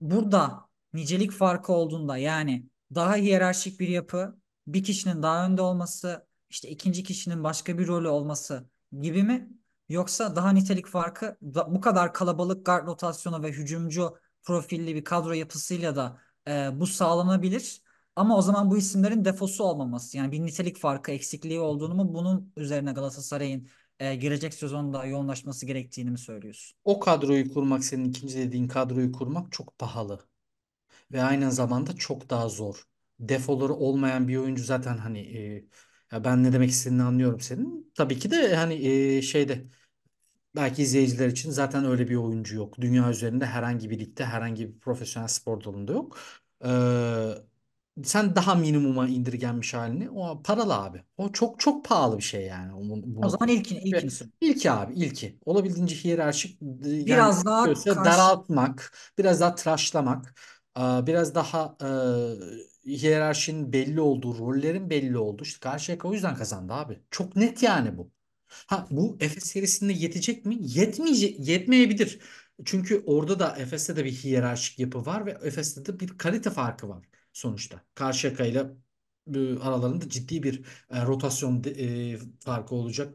burada nicelik farkı olduğunda yani daha hiyerarşik bir yapı, bir kişinin daha önde olması işte ikinci kişinin başka bir rolü olması gibi mi? Yoksa daha nitelik farkı bu kadar kalabalık guard rotasyonu ve hücumcu profilli bir kadro yapısıyla da e, bu sağlanabilir. Ama o zaman bu isimlerin defosu olmaması yani bir nitelik farkı eksikliği olduğunu mu bunun üzerine Galatasaray'ın e, gelecek sezonda yoğunlaşması gerektiğini mi söylüyorsun? O kadroyu kurmak senin ikinci dediğin kadroyu kurmak çok pahalı. Ve aynı zamanda çok daha zor. Defoları olmayan bir oyuncu zaten hani e, ya ben ne demek istediğini anlıyorum senin. Tabii ki de hani e, şeyde belki izleyiciler için zaten öyle bir oyuncu yok. Dünya üzerinde herhangi bir ligde herhangi bir profesyonel spor dalında yok. Ee, sen daha minimuma indirgenmiş halini. O paralı abi. O çok çok pahalı bir şey yani. Bunu, bunu... O zaman ilkin ilkin. İlki abi ilki. Olabildiğince hiyerarşik e, yani biraz daha karşı... daraltmak, biraz daha tıraşlamak biraz daha e, hiyerarşinin belli olduğu, rollerin belli olduğu. İşte Karşıyaka o yüzden kazandı abi. Çok net yani bu. Ha bu Efes serisinde yetecek mi? Yetmeyecek, yetmeyebilir. Çünkü orada da Efes'te de bir hiyerarşik yapı var ve Efes'te de bir kalite farkı var sonuçta. Karşıyaka ile aralarında ciddi bir e, rotasyon de, e, farkı olacak.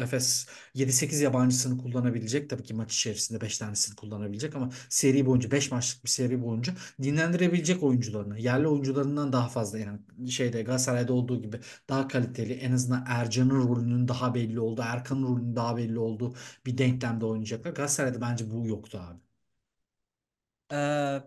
Efes 7-8 yabancısını kullanabilecek. Tabii ki maç içerisinde 5 tanesini kullanabilecek ama seri boyunca 5 maçlık bir seri boyunca dinlendirebilecek oyuncularını. Yerli oyuncularından daha fazla yani şeyde Galatasaray'da olduğu gibi daha kaliteli en azından Ercan'ın rolünün daha belli olduğu, Erkan'ın rolünün daha belli olduğu bir denklemde oynayacaklar. Galatasaray'da bence bu yoktu abi. Ee,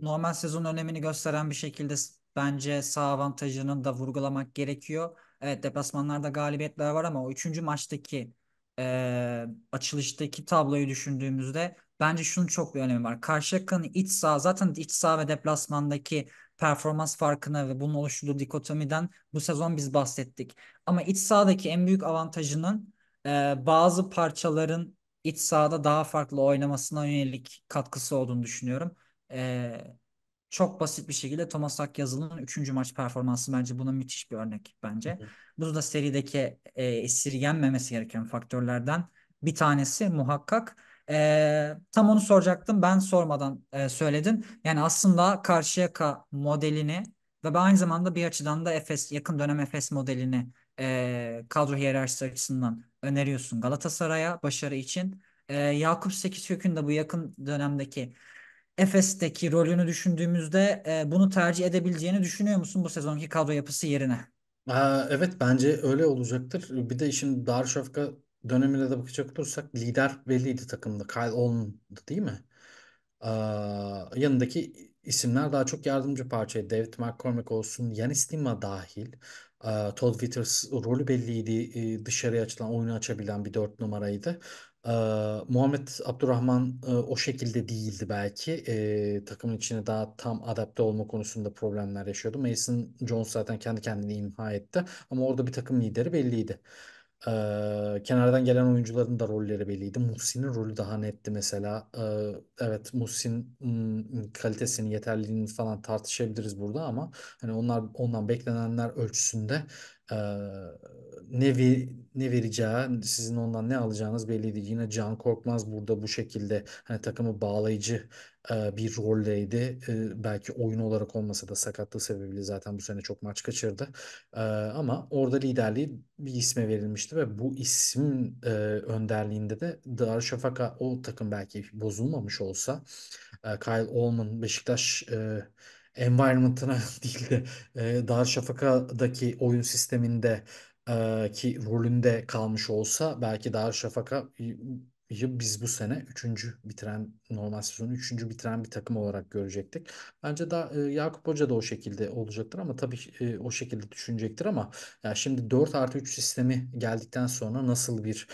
normal sezon önemini gösteren bir şekilde Bence sağ avantajının da vurgulamak gerekiyor. Evet deplasmanlarda galibiyetler var ama o üçüncü maçtaki e, açılıştaki tabloyu düşündüğümüzde bence şunun çok bir önemi var. Karşıyaka'nın iç sağ zaten iç sağ ve deplasmandaki performans farkına ve bunun oluşturduğu dikotomiden bu sezon biz bahsettik. Ama iç sahadaki en büyük avantajının e, bazı parçaların iç sahada daha farklı oynamasına yönelik katkısı olduğunu düşünüyorum. E, çok basit bir şekilde Thomas Hak yazılının 3. maç performansı bence buna müthiş bir örnek bence. Bu da serideki e, esirgenmemesi gereken faktörlerden bir tanesi muhakkak. E, tam onu soracaktım ben sormadan e, söyledin. Yani aslında Karşıyaka modelini ve aynı zamanda bir açıdan da Efes yakın dönem Efes modelini e, kadro hiyerarşisi açısından öneriyorsun Galatasaray'a başarı için. E, Yakup Sekiz Kök'ün de bu yakın dönemdeki Efes'teki rolünü düşündüğümüzde e, bunu tercih edebileceğini düşünüyor musun bu sezonki kadro yapısı yerine? Aa, evet bence öyle olacaktır. Bir de işin Darüşşafaka dönemine de bakacak olursak lider belliydi takımda. Kyle Olman'dı değil mi? Aa, yanındaki isimler daha çok yardımcı parça, David McCormick olsun, Yanis Dima dahil. Aa, Todd Witters rolü belliydi. Ee, Dışarıya açılan, oyunu açabilen bir dört numaraydı. Muhammed Abdurrahman o şekilde değildi belki. E, takımın içine daha tam adapte olma konusunda problemler yaşıyordu. Mason Jones zaten kendi kendini imha etti. Ama orada bir takım lideri belliydi. Ee, kenardan gelen oyuncuların da rolleri belliydi. Muhsin'in rolü daha netti mesela. Ee, evet Muhsin kalitesini, yeterliliğini falan tartışabiliriz burada ama hani onlar ondan beklenenler ölçüsünde e, ne vi, ne vereceği, sizin ondan ne alacağınız belliydi. Yine Can Korkmaz burada bu şekilde hani takımı bağlayıcı bir roldeydi. Belki oyun olarak olmasa da sakatlığı sebebiyle zaten bu sene çok maç kaçırdı. Ama orada liderliği bir isme verilmişti ve bu isim önderliğinde de Dar Şafaka o takım belki bozulmamış olsa Kyle Olman Beşiktaş environment'ına *laughs* değil de Dar Şafaka'daki oyun sisteminde ki rolünde kalmış olsa belki Dar Şafaka biz bu sene üçüncü bitiren normal sezonu üçüncü bitiren bir takım olarak görecektik. Bence daha e, Yakup Hoca da o şekilde olacaktır ama tabii e, o şekilde düşünecektir ama yani şimdi 4 artı 3 sistemi geldikten sonra nasıl bir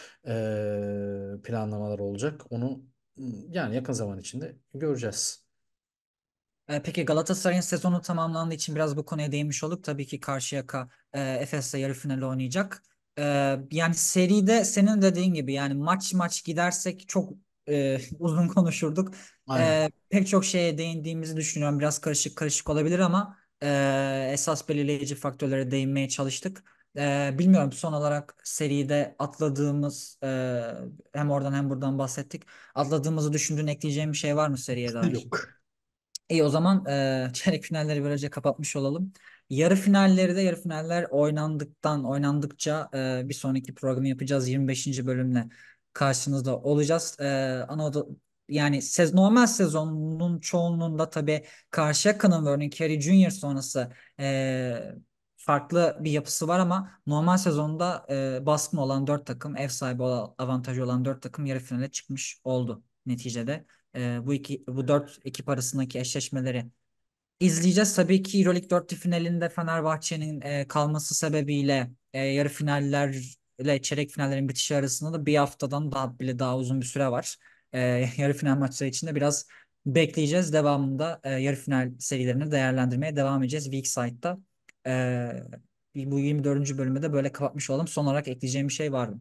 e, planlamalar olacak onu ıı, yani yakın zaman içinde göreceğiz. E, peki Galatasaray'ın sezonu tamamlandığı için biraz bu konuya değinmiş olduk. Tabii ki Karşıyaka e, Efes'le yarı final oynayacak. Ee, yani seride senin dediğin gibi yani maç maç gidersek çok e, *laughs* uzun konuşurduk. Ee, Aynen. Ee, pek çok şeye değindiğimizi düşünüyorum. Biraz karışık karışık olabilir ama e, esas belirleyici faktörlere değinmeye çalıştık. E, bilmiyorum son olarak seride atladığımız e, hem oradan hem buradan bahsettik. Atladığımızı düşündüğün ekleyeceğim bir şey var mı seriye dair? Yok. İyi o zaman e, çeyrek finalleri böylece kapatmış olalım. Yarı finalleri de yarı finaller oynandıktan oynandıkça e, bir sonraki programı yapacağız. 25. bölümle karşınızda olacağız. E, Anadolu yani sez, normal sezonun çoğunluğunda tabii karşı ve örneğin Kerry Junior sonrası e, farklı bir yapısı var ama normal sezonda e, baskın olan dört takım, ev sahibi olan, avantajı olan dört takım yarı finale çıkmış oldu neticede. E, bu iki bu 4 ekip arasındaki eşleşmeleri izleyeceğiz. Tabii ki Euroleague 4'lü finalinde Fenerbahçe'nin e, kalması sebebiyle e, yarı finallerle çeyrek finallerin bitişi arasında da bir haftadan daha bile daha uzun bir süre var. E, yarı final maçları için de biraz bekleyeceğiz. Devamında e, yarı final serilerini değerlendirmeye devam edeceğiz Week E, bu 24. bölümü de böyle kapatmış olalım. Son olarak ekleyeceğim bir şey var mı?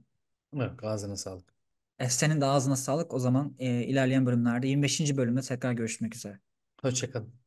Yok, ağzına sağlık. E, senin de ağzına sağlık. O zaman e, ilerleyen bölümlerde 25. bölümde tekrar görüşmek üzere. Hoşçakalın.